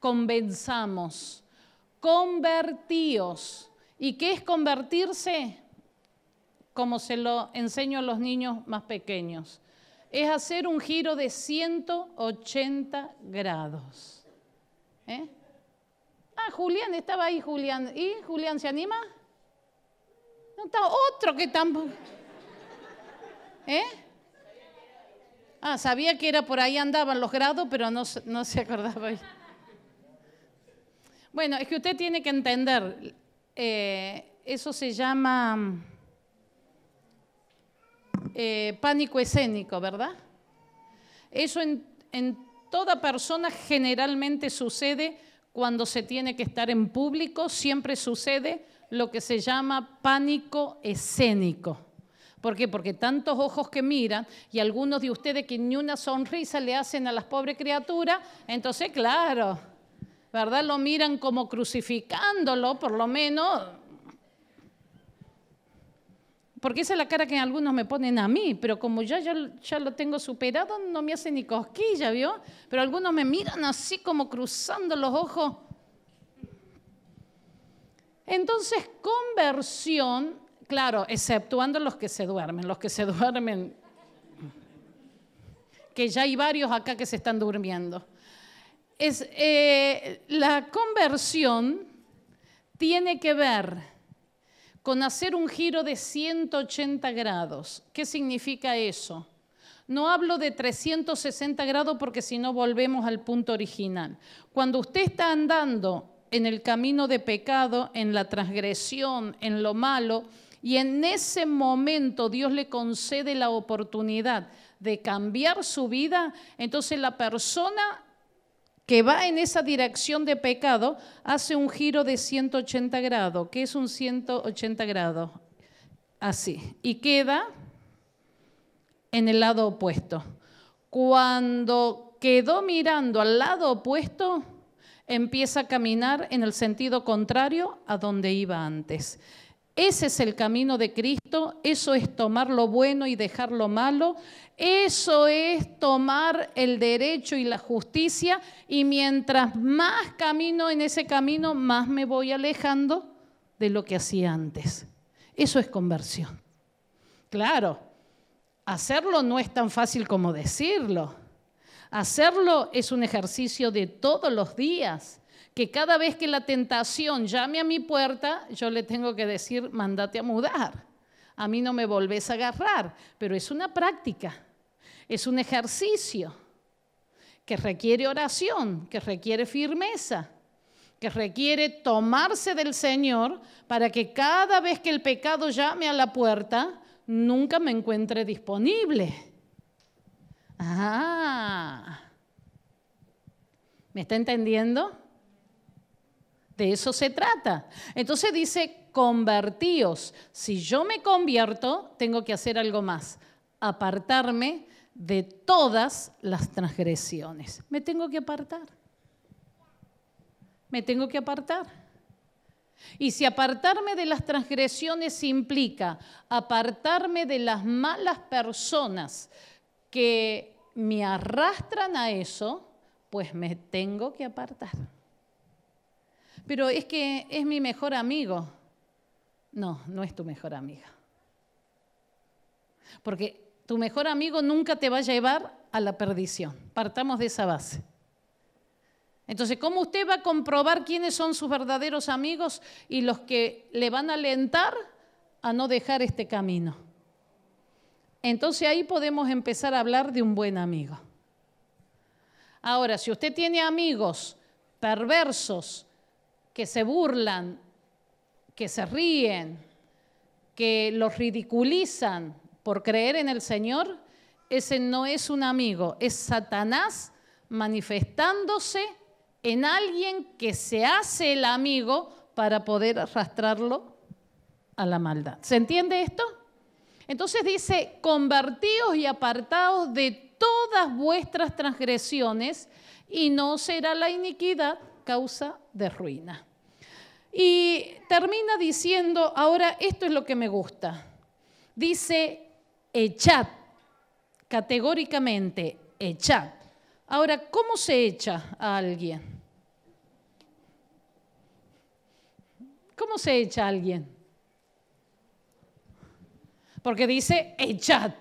convenzamos, convertíos. ¿Y qué es convertirse? como se lo enseño a los niños más pequeños, es hacer un giro de 180 grados. ¿Eh? Ah, Julián, estaba ahí Julián. ¿Y Julián se anima? No está otro que tampoco. ¿Eh? Ah, sabía que era por ahí andaban los grados, pero no, se acordaba. Bueno, es que usted tiene que entender, eh, eso se llama eh, pánico escénico, ¿verdad? Eso en, en toda persona generalmente sucede cuando se tiene que estar en público, siempre sucede lo que se llama pánico escénico. ¿Por qué? Porque tantos ojos que miran y algunos de ustedes que ni una sonrisa le hacen a las pobres criaturas, entonces claro, ¿verdad? Lo miran como crucificándolo, por lo menos porque esa es la cara que algunos me ponen a mí, pero como ya, ya, lo tengo superado, no me hace ni cosquilla, ¿vio? Pero algunos me miran así como cruzando los ojos. Entonces, conversión, claro, exceptuando los que se duermen, los que se duermen, que ya hay varios acá que se están durmiendo. Es, eh, la conversión tiene que ver con hacer un giro de 180 grados. ¿Qué significa eso? No hablo de 360 grados porque si no volvemos al punto original. Cuando usted está andando en el camino de pecado, en la transgresión, en lo malo, y en ese momento Dios le concede la oportunidad de cambiar su vida, entonces la persona que va en esa dirección de pecado, hace un giro de 180 grados. que es un 180 grados? Así. Y queda en el lado opuesto. Cuando quedó mirando al lado opuesto, empieza a caminar en el sentido contrario a donde iba antes. Ese es el camino de Cristo, eso es tomar lo bueno y dejar lo malo, eso es tomar el derecho y la justicia y mientras más camino en ese camino, más me voy alejando de lo que hacía antes. Eso es conversión. Claro, hacerlo no es tan fácil como decirlo. Hacerlo es un ejercicio de todos los días que cada vez que la tentación llame a mi puerta, yo le tengo que decir, mándate a mudar, a mí no me volvés a agarrar, pero es una práctica, es un ejercicio que requiere oración, que requiere firmeza, que requiere tomarse del Señor para que cada vez que el pecado llame a la puerta, nunca me encuentre disponible. Ah, ¿me está entendiendo? De eso se trata. Entonces dice, convertíos. Si yo me convierto, tengo que hacer algo más. Apartarme de todas las transgresiones. Me tengo que apartar. Me tengo que apartar. Y si apartarme de las transgresiones implica apartarme de las malas personas que me arrastran a eso, pues me tengo que apartar pero es que es mi mejor amigo. No, no es tu mejor amiga. Porque tu mejor amigo nunca te va a llevar a la perdición. Partamos de esa base. Entonces, ¿cómo usted va a comprobar quiénes son sus verdaderos amigos y los que le van a alentar a no dejar este camino? Entonces ahí podemos empezar a hablar de un buen amigo. Ahora, si usted tiene amigos perversos, que se burlan, que se ríen, que los ridiculizan por creer en el Señor, ese no es un amigo, es Satanás manifestándose en alguien que se hace el amigo para poder arrastrarlo a la maldad. ¿Se entiende esto? Entonces dice, convertíos y apartaos de todas vuestras transgresiones y no será la iniquidad causa de ruina. Y termina diciendo, ahora esto es lo que me gusta. Dice, echad, categóricamente, echad. Ahora, ¿cómo se echa a alguien? ¿Cómo se echa a alguien? Porque dice, echad.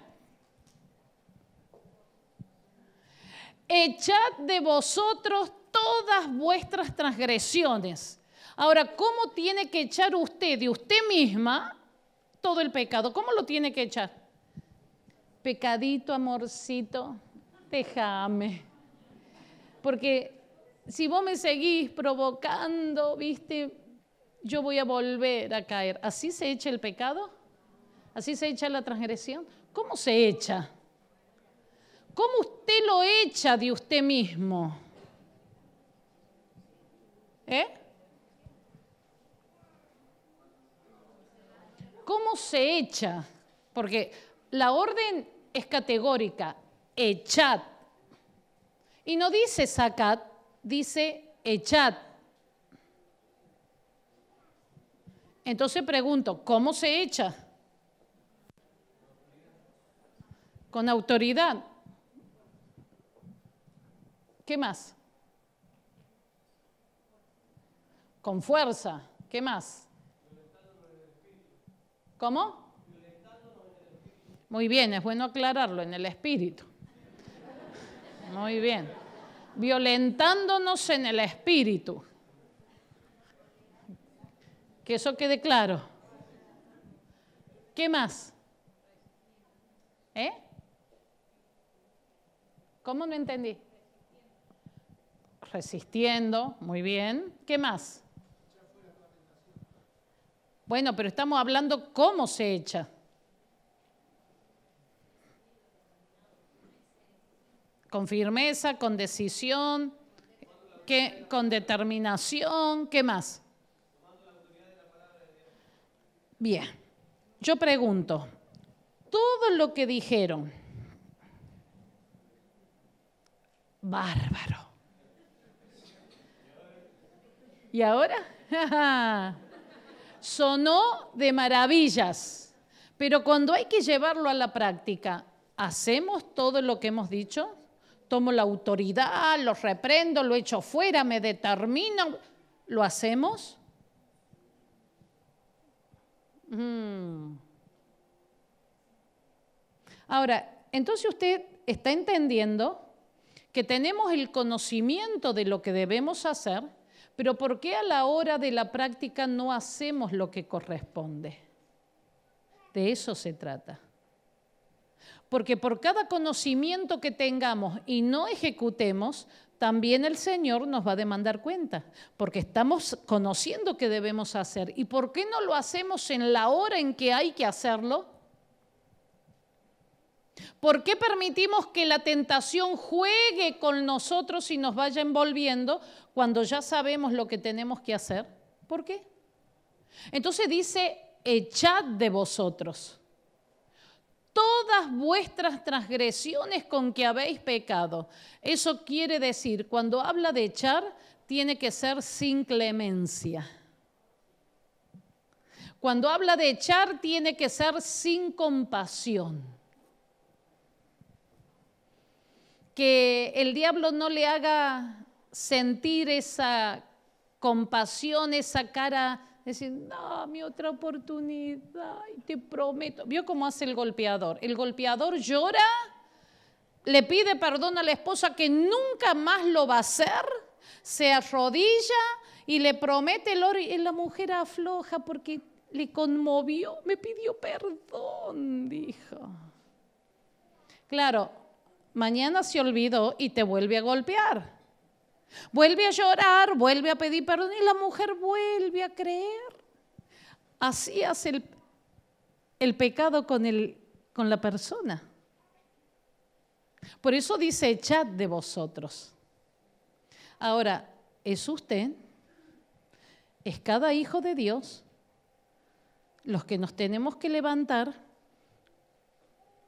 Echad de vosotros todas vuestras transgresiones Ahora, ¿cómo tiene que echar usted de usted misma todo el pecado? ¿Cómo lo tiene que echar? Pecadito, amorcito, déjame. Porque si vos me seguís provocando, viste, yo voy a volver a caer. ¿Así se echa el pecado? ¿Así se echa la transgresión? ¿Cómo se echa? ¿Cómo usted lo echa de usted mismo? ¿Eh? ¿Cómo se echa? Porque la orden es categórica, echad. Y no dice sacad, dice echad. Entonces pregunto, ¿cómo se echa? Con autoridad. ¿Qué más? Con fuerza. ¿Qué más? ¿Cómo? Muy bien, es bueno aclararlo en el espíritu. Muy bien. Violentándonos en el espíritu. Que eso quede claro. ¿Qué más? ¿Eh? ¿Cómo no entendí? Resistiendo, muy bien. ¿Qué más? Bueno, pero estamos hablando cómo se echa. Con firmeza, con decisión, que, con determinación, ¿qué más? Bien, yo pregunto, todo lo que dijeron, bárbaro. ¿Y ahora? sonó de maravillas, pero cuando hay que llevarlo a la práctica, ¿hacemos todo lo que hemos dicho? Tomo la autoridad, lo reprendo, lo echo fuera, me determino. ¿Lo hacemos? Mm. Ahora, entonces usted está entendiendo que tenemos el conocimiento de lo que debemos hacer, pero ¿por qué a la hora de la práctica no hacemos lo que corresponde? De eso se trata. Porque por cada conocimiento que tengamos y no ejecutemos, también el Señor nos va a demandar cuenta, porque estamos conociendo qué debemos hacer. ¿Y por qué no lo hacemos en la hora en que hay que hacerlo? ¿Por qué permitimos que la tentación juegue con nosotros y nos vaya envolviendo cuando ya sabemos lo que tenemos que hacer? ¿Por qué? Entonces dice, echad de vosotros todas vuestras transgresiones con que habéis pecado. Eso quiere decir, cuando habla de echar, tiene que ser sin clemencia. Cuando habla de echar, tiene que ser sin compasión. que el diablo no le haga sentir esa compasión, esa cara, decir, no, mi otra oportunidad, y te prometo. ¿Vio cómo hace el golpeador? El golpeador llora, le pide perdón a la esposa que nunca más lo va a hacer, se arrodilla y le promete el oro y eh, la mujer afloja porque le conmovió, me pidió perdón, dijo. Claro, mañana se olvidó y te vuelve a golpear. Vuelve a llorar, vuelve a pedir perdón y la mujer vuelve a creer. Así hace el, pecado con, con la persona. Por eso dice, echad de vosotros. Ahora, es usted, es cada hijo de Dios, los que nos tenemos que levantar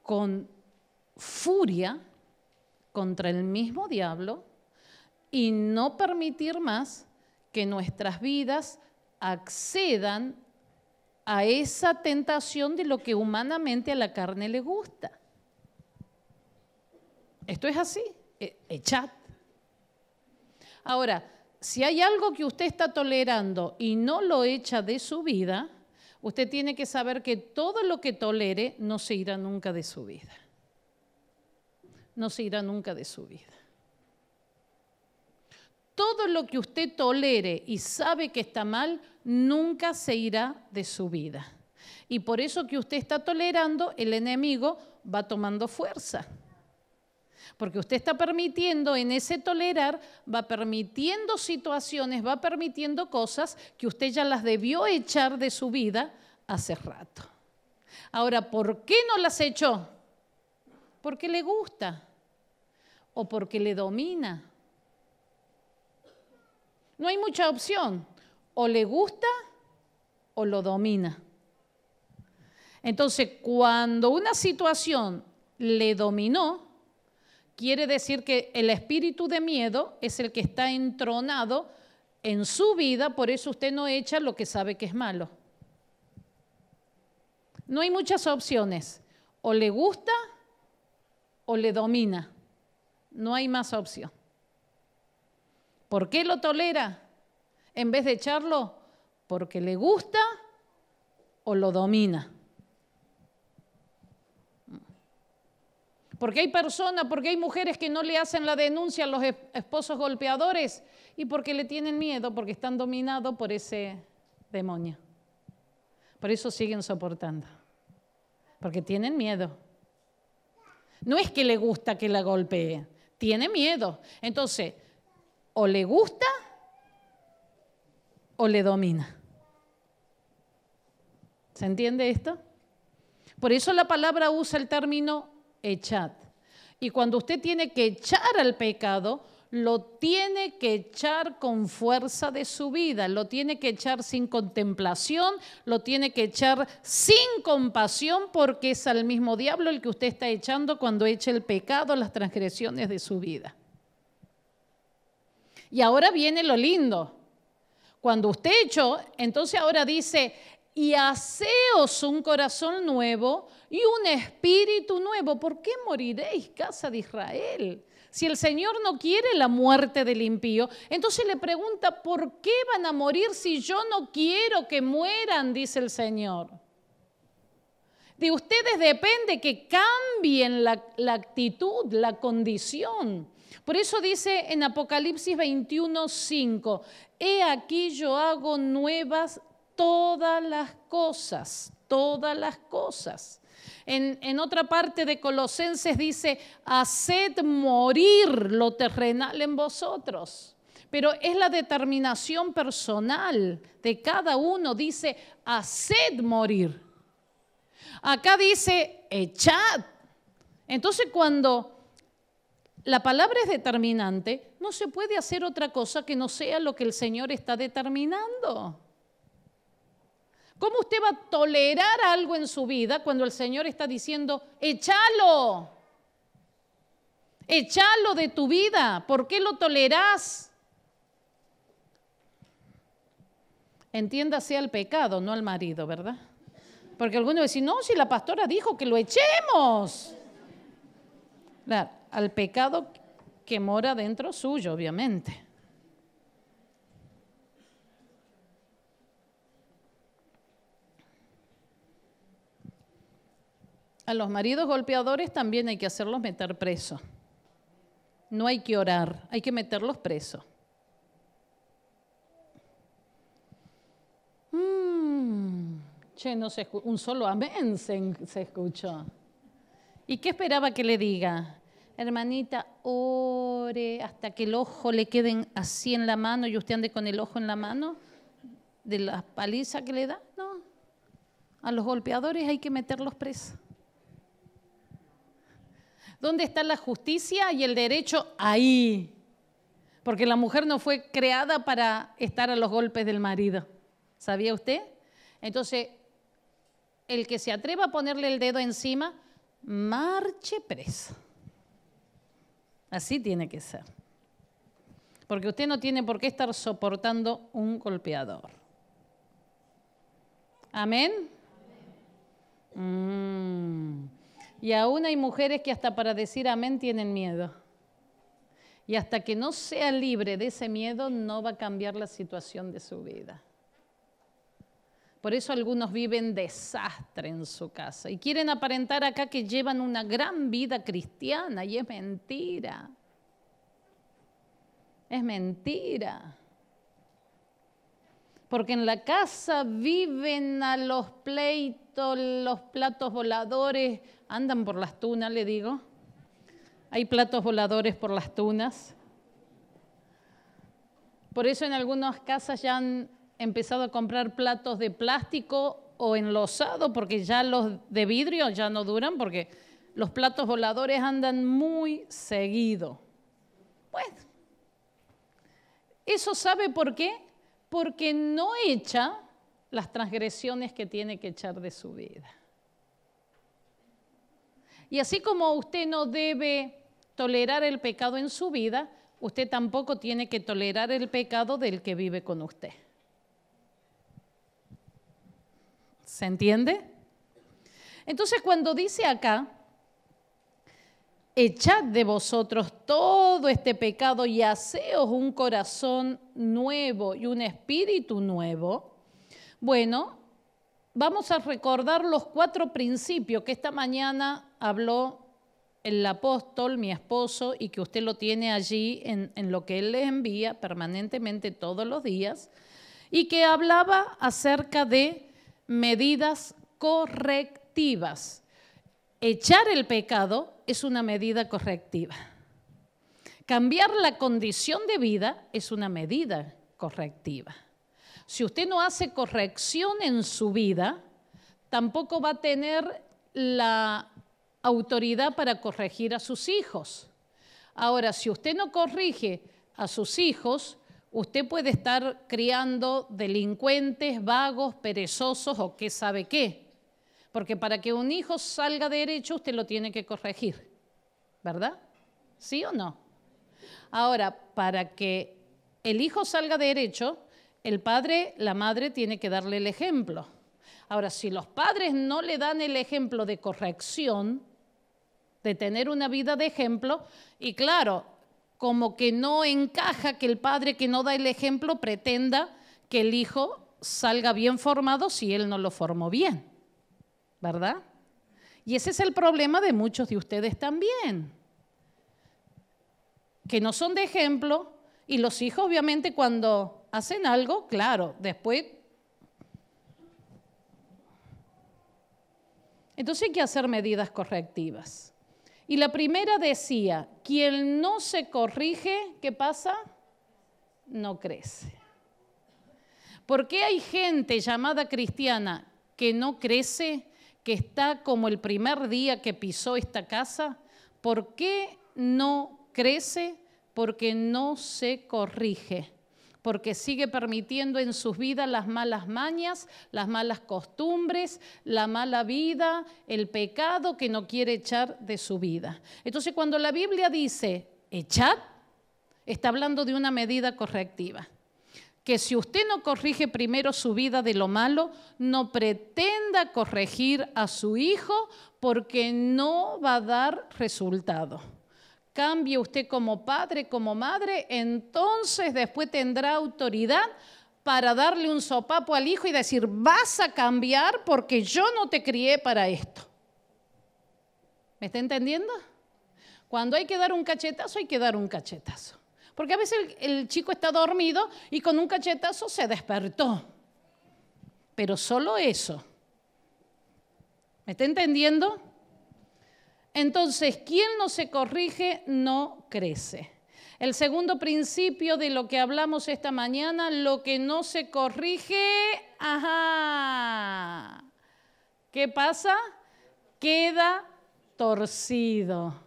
con furia contra el mismo diablo y no permitir más que nuestras vidas accedan a esa tentación de lo que humanamente a la carne le gusta. Esto es así, e, echad. Ahora, si hay algo que usted está tolerando y no lo echa de su vida, usted tiene que saber que todo lo que tolere no se irá nunca de su vida no se irá nunca de su vida. Todo lo que usted tolere y sabe que está mal, nunca se irá de su vida. Y por eso que usted está tolerando, el enemigo va tomando fuerza. Porque usted está permitiendo en ese tolerar, va permitiendo situaciones, va permitiendo cosas que usted ya las debió echar de su vida hace rato. Ahora, ¿por qué no las echó? Porque le gusta o porque le domina. No hay mucha opción. O le gusta o lo domina. Entonces, cuando una situación le dominó, quiere decir que el espíritu de miedo es el que está entronado en su vida, por eso usted no echa lo que sabe que es malo. No hay muchas opciones. O le gusta o le domina. No hay más opción. ¿Por qué lo tolera en vez de echarlo? Porque le gusta o lo domina. Porque hay personas, porque hay mujeres que no le hacen la denuncia a los esposos golpeadores y porque le tienen miedo, porque están dominados por ese demonio. Por eso siguen soportando, porque tienen miedo. No es que le gusta que la golpee, tiene miedo. Entonces, o le gusta o le domina. ¿Se entiende esto? Por eso la palabra usa el término echad. Y cuando usted tiene que echar al pecado, lo tiene que echar con fuerza de su vida, lo tiene que echar sin contemplación, lo tiene que echar sin compasión, porque es al mismo diablo el que usted está echando cuando echa el pecado, las transgresiones de su vida. Y ahora viene lo lindo. Cuando usted echó, entonces ahora dice, y haceos un corazón nuevo y un espíritu nuevo. ¿Por qué moriréis, casa de Israel? Si el Señor no quiere la muerte del impío, entonces le pregunta, ¿por qué van a morir si yo no quiero que mueran? Dice el Señor. De ustedes depende que cambien la, actitud, la condición. Por eso dice en Apocalipsis 21, 5, he aquí yo hago nuevas todas las cosas, todas las cosas. En, otra parte de Colosenses dice, haced morir lo terrenal en vosotros. Pero es la determinación personal de cada uno. Dice, haced morir. Acá dice, echad. Entonces cuando la palabra es determinante, no se puede hacer otra cosa que no sea lo que el Señor está determinando. ¿Cómo usted va a tolerar algo en su vida cuando el Señor está diciendo, échalo? Échalo de tu vida. ¿Por qué lo tolerás? Entiéndase al pecado, no al marido, ¿verdad? Porque algunos dicen, no, si la pastora dijo que lo echemos. al pecado que mora dentro suyo, obviamente. A los maridos golpeadores también hay que hacerlos meter presos. No hay que orar, hay que meterlos presos. Mm, che, no un solo amén se, escuchó. ¿Y qué esperaba que le diga? Hermanita, ore hasta que el ojo le queden así en la mano y usted ande con el ojo en la mano de la paliza que le da. No, a los golpeadores hay que meterlos presos. ¿Dónde está la justicia y el derecho? Ahí. Porque la mujer no fue creada para estar a los golpes del marido. ¿Sabía usted? Entonces, el que se atreva a ponerle el dedo encima, marche preso. Así tiene que ser. Porque usted no tiene por qué estar soportando un golpeador. ¿Amén? Mm. Y aún hay mujeres que hasta para decir amén tienen miedo. Y hasta que no sea libre de ese miedo, no va a cambiar la situación de su vida. Por eso algunos viven desastre en su casa y quieren aparentar acá que llevan una gran vida cristiana y es mentira. Es mentira porque en la casa viven a los pleitos, los platos voladores, andan por las tunas, le digo. Hay platos voladores por las tunas. Por eso en algunas casas ya han empezado a comprar platos de plástico o enlosado, porque ya los de vidrio ya no duran, porque los platos voladores andan muy seguido. Pues, ¿eso sabe por qué? porque no echa las transgresiones que tiene que echar de su vida. Y así como usted no debe tolerar el pecado en su vida, usted tampoco tiene que tolerar el pecado del que vive con usted. ¿Se entiende? Entonces cuando dice acá, echad de vosotros todo este pecado y haceos un corazón nuevo y un espíritu nuevo. Bueno, vamos a recordar los cuatro principios que esta mañana habló el apóstol, mi esposo, y que usted lo tiene allí en, en lo que él les envía permanentemente todos los días, y que hablaba acerca de medidas correctivas echar el pecado es una medida correctiva. Cambiar la condición de vida es una medida correctiva. Si usted no hace corrección en su vida, tampoco va a tener la autoridad para corregir a sus hijos. Ahora, si usted no corrige a sus hijos, usted puede estar criando delincuentes, vagos, perezosos o qué sabe qué. Porque para que un hijo salga derecho, usted lo tiene que corregir, ¿verdad? ¿Sí o no? Ahora, para que el hijo salga derecho, el padre, la madre tiene que darle el ejemplo. Ahora, si los padres no le dan el ejemplo de corrección, de tener una vida de ejemplo, y claro, como que no encaja que el padre que no da el ejemplo pretenda que el hijo salga bien formado si él no lo formó bien. ¿verdad? Y ese es el problema de muchos de ustedes también, que no son de ejemplo y los hijos obviamente cuando hacen algo, claro, después... Entonces hay que hacer medidas correctivas. Y la primera decía, quien no se corrige, ¿qué pasa? No crece. ¿Por qué hay gente llamada cristiana que no crece? que está como el primer día que pisó esta casa, ¿por qué no crece? Porque no se corrige porque sigue permitiendo en sus vidas las malas mañas, las malas costumbres, la mala vida, el pecado que no quiere echar de su vida. Entonces cuando la Biblia dice, echar, está hablando de una medida correctiva que si usted no corrige primero su vida de lo malo, no pretenda corregir a su hijo porque no va a dar resultado. Cambie usted como padre, como madre, entonces después tendrá autoridad para darle un sopapo al hijo y decir, vas a cambiar porque yo no te crié para esto. ¿Me está entendiendo? Cuando hay que dar un cachetazo, hay que dar un cachetazo. Porque a veces el, chico está dormido y con un cachetazo se despertó. Pero solo eso. ¿Me está entendiendo? Entonces, quien no se corrige no crece. El segundo principio de lo que hablamos esta mañana, lo que no se corrige, ajá. ¿Qué pasa? Queda torcido.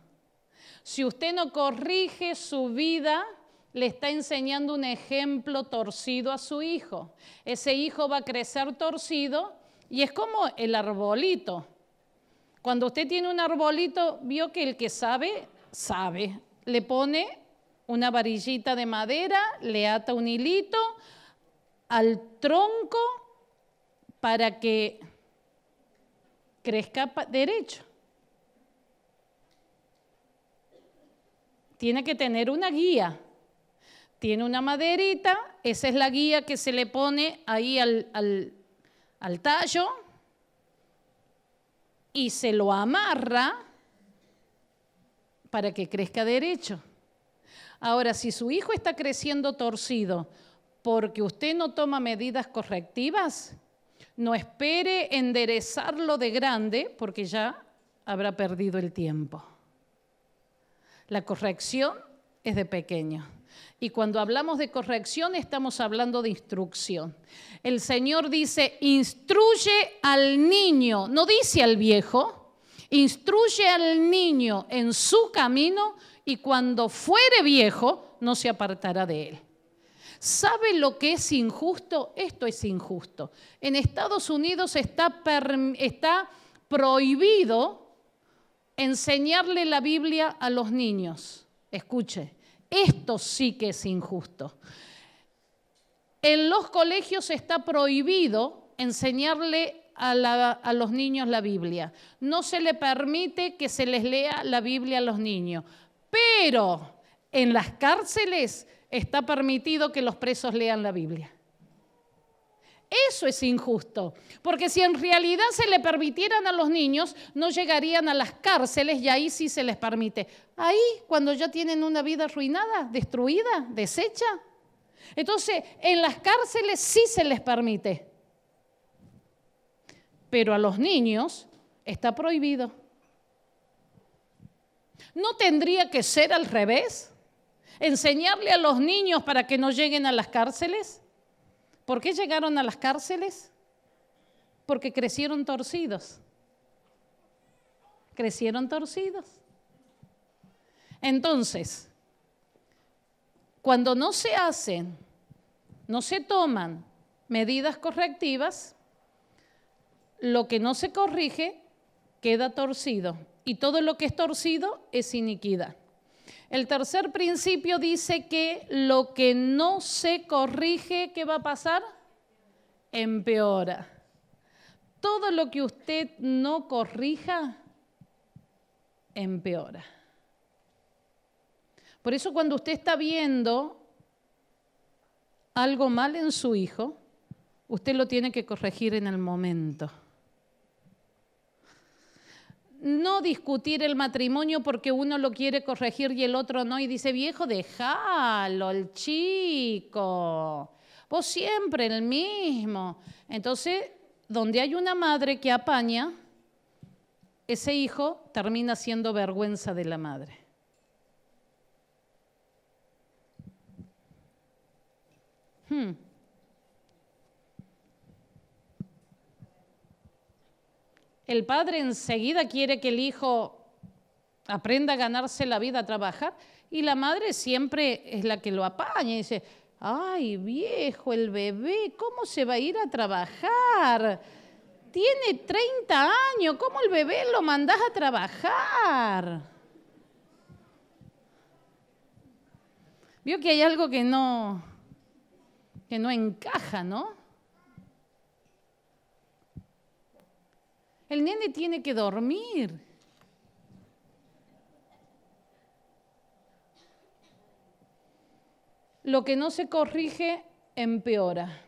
Si usted no corrige su vida, le está enseñando un ejemplo torcido a su hijo. Ese hijo va a crecer torcido y es como el arbolito. Cuando usted tiene un arbolito, vio que el que sabe, sabe. Le pone una varillita de madera, le ata un hilito al tronco para que crezca derecho. Tiene que tener una guía tiene una maderita, esa es la guía que se le pone ahí al, tallo y se lo amarra para que crezca derecho. Ahora, si su hijo está creciendo torcido porque usted no toma medidas correctivas, no espere enderezarlo de grande porque ya habrá perdido el tiempo. La corrección es de pequeño. Y cuando hablamos de corrección estamos hablando de instrucción. El Señor dice, instruye al niño, no dice al viejo, instruye al niño en su camino y cuando fuere viejo no se apartará de él. ¿Sabe lo que es injusto? Esto es injusto. En Estados Unidos está, está prohibido enseñarle la Biblia a los niños. Escuche, esto sí que es injusto. En los colegios está prohibido enseñarle a, los niños la Biblia. No se le permite que se les lea la Biblia a los niños. Pero en las cárceles está permitido que los presos lean la Biblia. Eso es injusto, porque si en realidad se le permitieran a los niños, no llegarían a las cárceles y ahí sí se les permite. Ahí, cuando ya tienen una vida arruinada, destruida, deshecha. Entonces, en las cárceles sí se les permite. Pero a los niños está prohibido. ¿No tendría que ser al revés? ¿Enseñarle a los niños para que no lleguen a las cárceles? ¿Por qué llegaron a las cárceles? Porque crecieron torcidos. Crecieron torcidos. Entonces, cuando no se hacen, no se toman medidas correctivas, lo que no se corrige queda torcido. Y todo lo que es torcido es iniquidad. El tercer principio dice que lo que no se corrige, ¿qué va a pasar? Empeora. Todo lo que usted no corrija, empeora. Por eso cuando usted está viendo algo mal en su hijo, usted lo tiene que corregir en el momento no discutir el matrimonio porque uno lo quiere corregir y el otro no, y dice, viejo, déjalo, el chico, vos siempre el mismo. Entonces, donde hay una madre que apaña, ese hijo termina siendo vergüenza de la madre. Hmm. el padre enseguida quiere que el hijo aprenda a ganarse la vida, a trabajar, y la madre siempre es la que lo apaña y dice, ay viejo, el bebé, ¿cómo se va a ir a trabajar? Tiene 30 años, ¿cómo el bebé lo mandas a trabajar? Vio que hay algo que no, que no encaja, ¿no? El nene tiene que dormir. Lo que no se corrige empeora.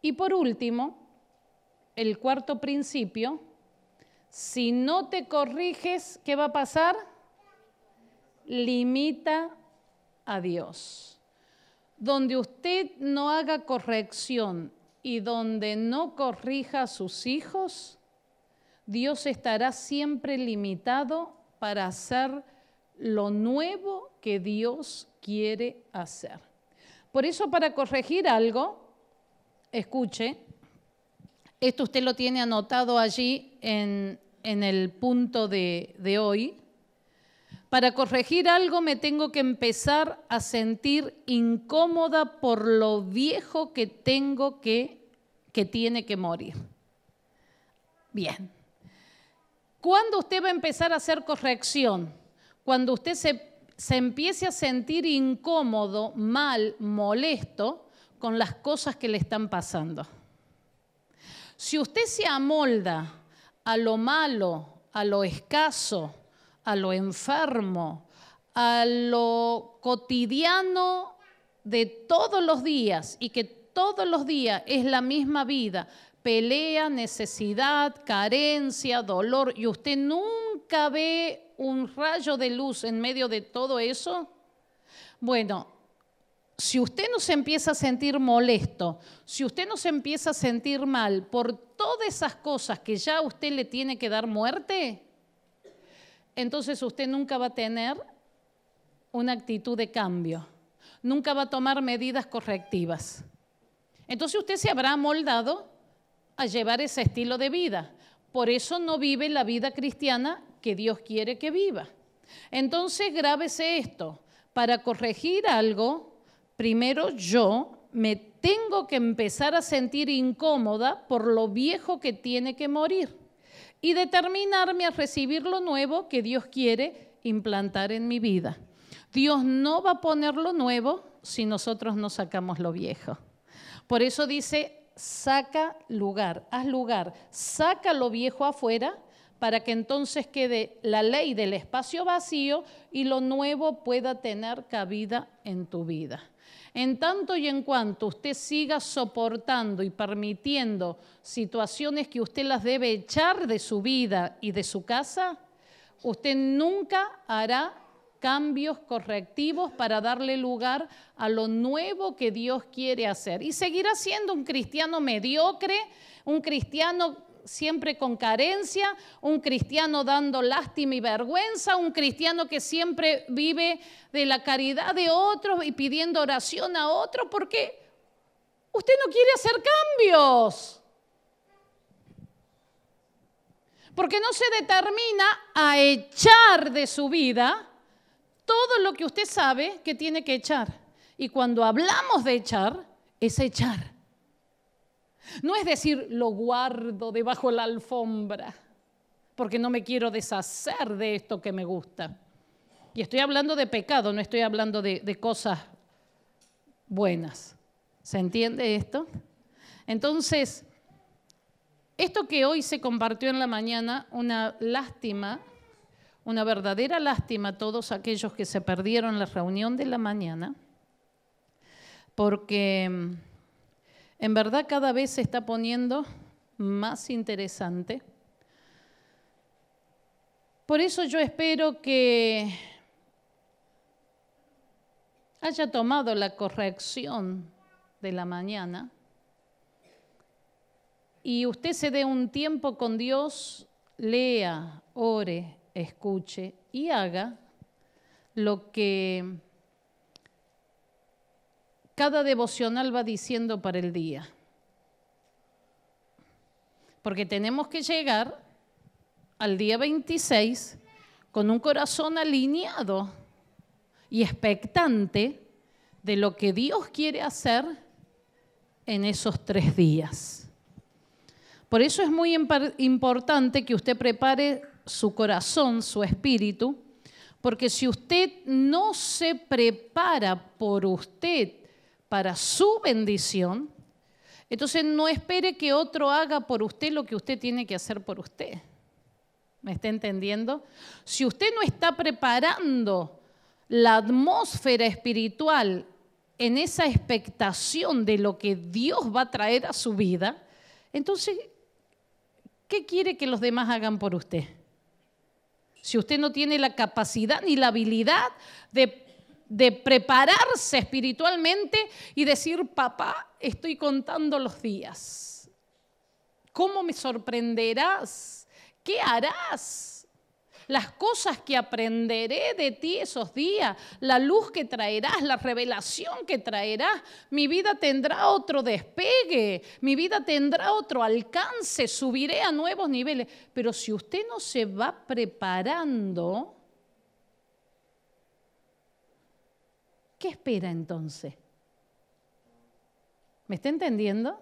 Y por último, el cuarto principio, si no te corriges, ¿qué va a pasar? Limita a Dios. Donde usted no haga corrección y donde no corrija a sus hijos, Dios estará siempre limitado para hacer lo nuevo que Dios quiere hacer. Por eso para corregir algo, escuche, esto usted lo tiene anotado allí en, el punto de, hoy, para corregir algo me tengo que empezar a sentir incómoda por lo viejo que tengo que, que tiene que morir. Bien, ¿Cuándo usted va a empezar a hacer corrección? Cuando usted se, empiece a sentir incómodo, mal, molesto con las cosas que le están pasando. Si usted se amolda a lo malo, a lo escaso, a lo enfermo, a lo cotidiano de todos los días y que todos los días es la misma vida, pelea, necesidad, carencia, dolor, y usted nunca ve un rayo de luz en medio de todo eso, bueno, si usted no se empieza a sentir molesto, si usted no se empieza a sentir mal por todas esas cosas que ya a usted le tiene que dar muerte, entonces usted nunca va a tener una actitud de cambio, nunca va a tomar medidas correctivas. Entonces usted se habrá amoldado llevar ese estilo de vida. Por eso no vive la vida cristiana que Dios quiere que viva. Entonces, grábese esto. Para corregir algo, primero yo me tengo que empezar a sentir incómoda por lo viejo que tiene que morir y determinarme a recibir lo nuevo que Dios quiere implantar en mi vida. Dios no va a poner lo nuevo si nosotros no sacamos lo viejo. Por eso dice, saca lugar, haz lugar, saca lo viejo afuera para que entonces quede la ley del espacio vacío y lo nuevo pueda tener cabida en tu vida. En tanto y en cuanto usted siga soportando y permitiendo situaciones que usted las debe echar de su vida y de su casa, usted nunca hará cambios correctivos para darle lugar a lo nuevo que Dios quiere hacer. Y seguirá siendo un cristiano mediocre, un cristiano siempre con carencia, un cristiano dando lástima y vergüenza, un cristiano que siempre vive de la caridad de otros y pidiendo oración a otros, porque usted no quiere hacer cambios. Porque no se determina a echar de su vida todo lo que usted sabe que tiene que echar. Y cuando hablamos de echar, es echar. No es decir, lo guardo debajo de la alfombra, porque no me quiero deshacer de esto que me gusta. Y estoy hablando de pecado, no estoy hablando de, de cosas buenas. ¿Se entiende esto? Entonces, esto que hoy se compartió en la mañana, una lástima una verdadera lástima a todos aquellos que se perdieron la reunión de la mañana, porque mm, en verdad cada vez se está poniendo más interesante. Por eso yo espero que haya tomado la corrección de la mañana y usted se dé un tiempo con Dios, lea, ore, escuche y haga lo que cada devocional va diciendo para el día. Porque tenemos que llegar al día 26 con un corazón alineado y expectante de lo que Dios quiere hacer en esos tres días. Por eso es muy importante que usted prepare su corazón, su espíritu, porque si usted no se prepara por usted para su bendición, entonces no espere que otro haga por usted lo que usted tiene que hacer por usted. ¿Me está entendiendo? Si usted no está preparando la atmósfera espiritual en esa expectación de lo que Dios va a traer a su vida, entonces, ¿qué quiere que los demás hagan por usted? si usted no tiene la capacidad ni la habilidad de, prepararse espiritualmente y decir, papá, estoy contando los días. ¿Cómo me sorprenderás? ¿Qué harás? las cosas que aprenderé de ti esos días, la luz que traerás, la revelación que traerás. Mi vida tendrá otro despegue, mi vida tendrá otro alcance, subiré a nuevos niveles. Pero si usted no se va preparando, ¿qué espera entonces? ¿Me está entendiendo?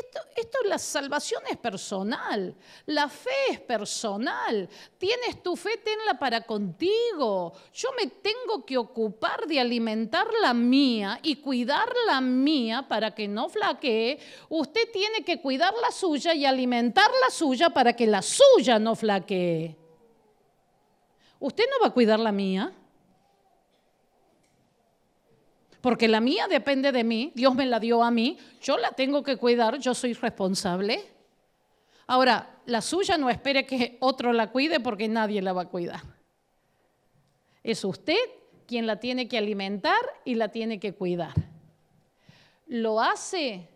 Esto, esto, la salvación es personal, la fe es personal. Tienes tu fe, tenla para contigo. Yo me tengo que ocupar de alimentar la mía y cuidar la mía para que no flaquee. Usted tiene que cuidar la suya y alimentar la suya para que la suya no flaquee. Usted no va a cuidar la mía porque la mía depende de mí, Dios me la dio a mí, yo la tengo que cuidar, yo soy responsable. Ahora, la suya no espere que otro la cuide porque nadie la va a cuidar. Es usted quien la tiene que alimentar y la tiene que cuidar. Lo hace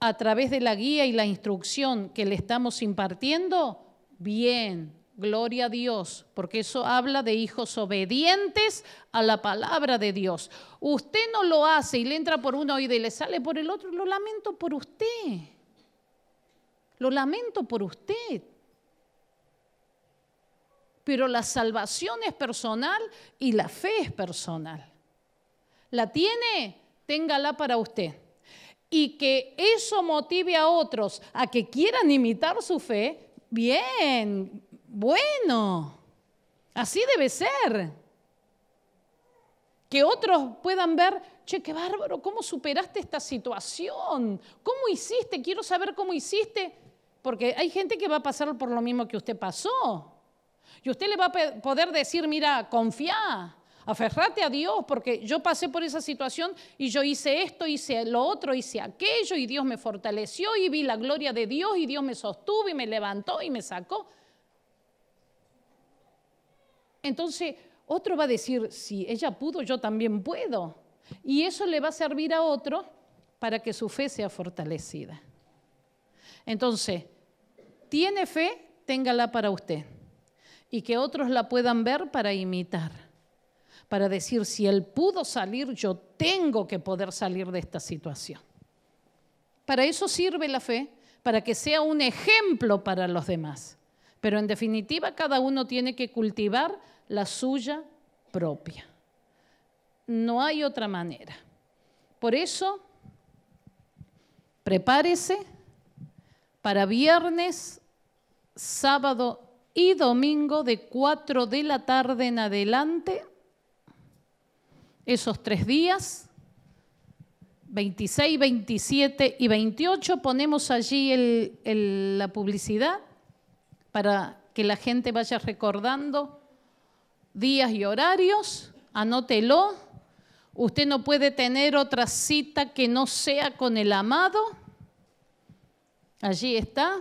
a través de la guía y la instrucción que le estamos impartiendo, bien, Gloria a Dios, porque eso habla de hijos obedientes a la palabra de Dios. Usted no lo hace y le entra por una oído y le sale por el otro, lo lamento por usted. Lo lamento por usted. Pero la salvación es personal y la fe es personal. ¿La tiene? Téngala para usted. Y que eso motive a otros a que quieran imitar su fe, bien, bueno, así debe ser. Que otros puedan ver, che, qué bárbaro, ¿cómo superaste esta situación? ¿Cómo hiciste? Quiero saber cómo hiciste. Porque hay gente que va a pasar por lo mismo que usted pasó. Y usted le va a poder decir, mira, confía, aferrate a Dios, porque yo pasé por esa situación y yo hice esto, hice lo otro, hice aquello, y Dios me fortaleció y vi la gloria de Dios y Dios me sostuvo y me levantó y me sacó. Entonces, otro va a decir, si ella pudo, yo también puedo. Y eso le va a servir a otro para que su fe sea fortalecida. Entonces, tiene fe, téngala para usted. Y que otros la puedan ver para imitar. Para decir, si él pudo salir, yo tengo que poder salir de esta situación. Para eso sirve la fe, para que sea un ejemplo para los demás. Pero en definitiva, cada uno tiene que cultivar la suya propia. No hay otra manera. Por eso, prepárese para viernes, sábado y domingo de 4 de la tarde en adelante, esos tres días, 26, 27 y 28, ponemos allí la publicidad para que la gente vaya recordando días y horarios, anótelo. Usted no puede tener otra cita que no sea con el amado. Allí está.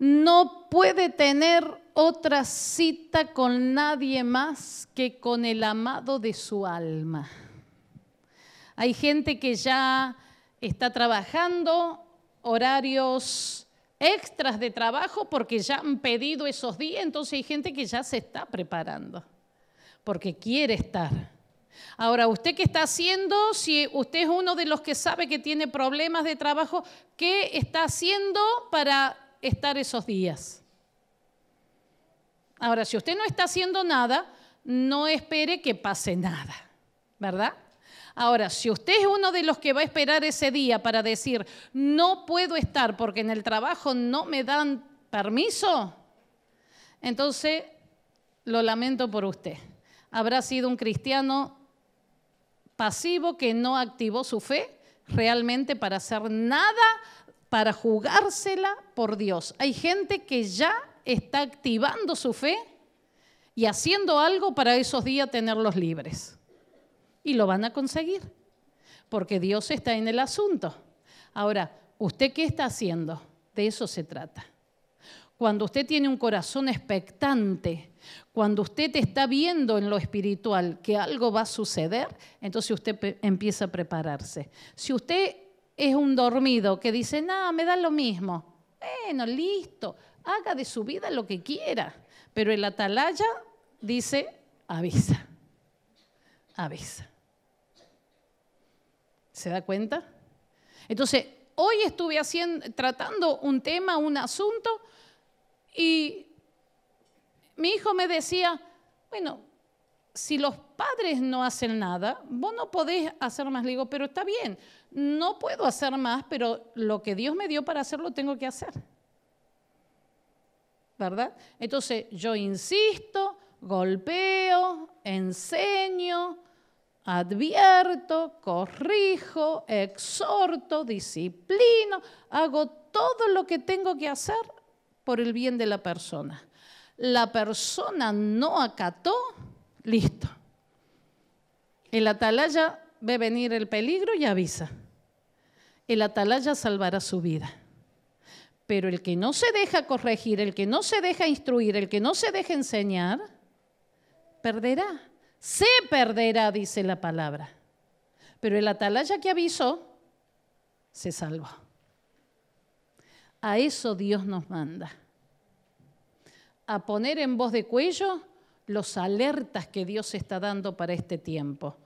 No puede tener otra cita con nadie más que con el amado de su alma. Hay gente que ya está trabajando horarios extras de trabajo porque ya han pedido esos días, entonces hay gente que ya se está preparando, porque quiere estar. Ahora, ¿usted qué está haciendo? Si usted es uno de los que sabe que tiene problemas de trabajo, ¿qué está haciendo para estar esos días? Ahora, si usted no está haciendo nada, no espere que pase nada, ¿verdad? Ahora, si usted es uno de los que va a esperar ese día para decir, no puedo estar porque en el trabajo no me dan permiso, entonces lo lamento por usted. Habrá sido un cristiano pasivo que no activó su fe realmente para hacer nada, para jugársela por Dios. Hay gente que ya está activando su fe y haciendo algo para esos días tenerlos libres y lo van a conseguir, porque Dios está en el asunto. Ahora, ¿usted qué está haciendo? De eso se trata. Cuando usted tiene un corazón expectante, cuando usted está viendo en lo espiritual que algo va a suceder, entonces usted empieza a prepararse. Si usted es un dormido que dice, nada, me da lo mismo, bueno, listo, haga de su vida lo que quiera, pero el atalaya dice, avisa, avisa. ¿Se da cuenta? Entonces, hoy estuve haciendo, tratando un tema, un asunto, y mi hijo me decía, bueno, si los padres no hacen nada, vos no podés hacer más. Le digo, pero está bien, no puedo hacer más, pero lo que Dios me dio para hacerlo tengo que hacer. ¿Verdad? Entonces yo insisto, golpeo, enseño, advierto, corrijo, exhorto, disciplino, hago todo lo que tengo que hacer por el bien de la persona. La persona no acató, listo. El atalaya ve venir el peligro y avisa. El atalaya salvará su vida. Pero el que no se deja corregir, el que no se deja instruir, el que no se deja enseñar, perderá se perderá, dice la palabra. Pero el atalaya que avisó, se salvó. A eso Dios nos manda. A poner en voz de cuello los alertas que Dios está dando para este tiempo.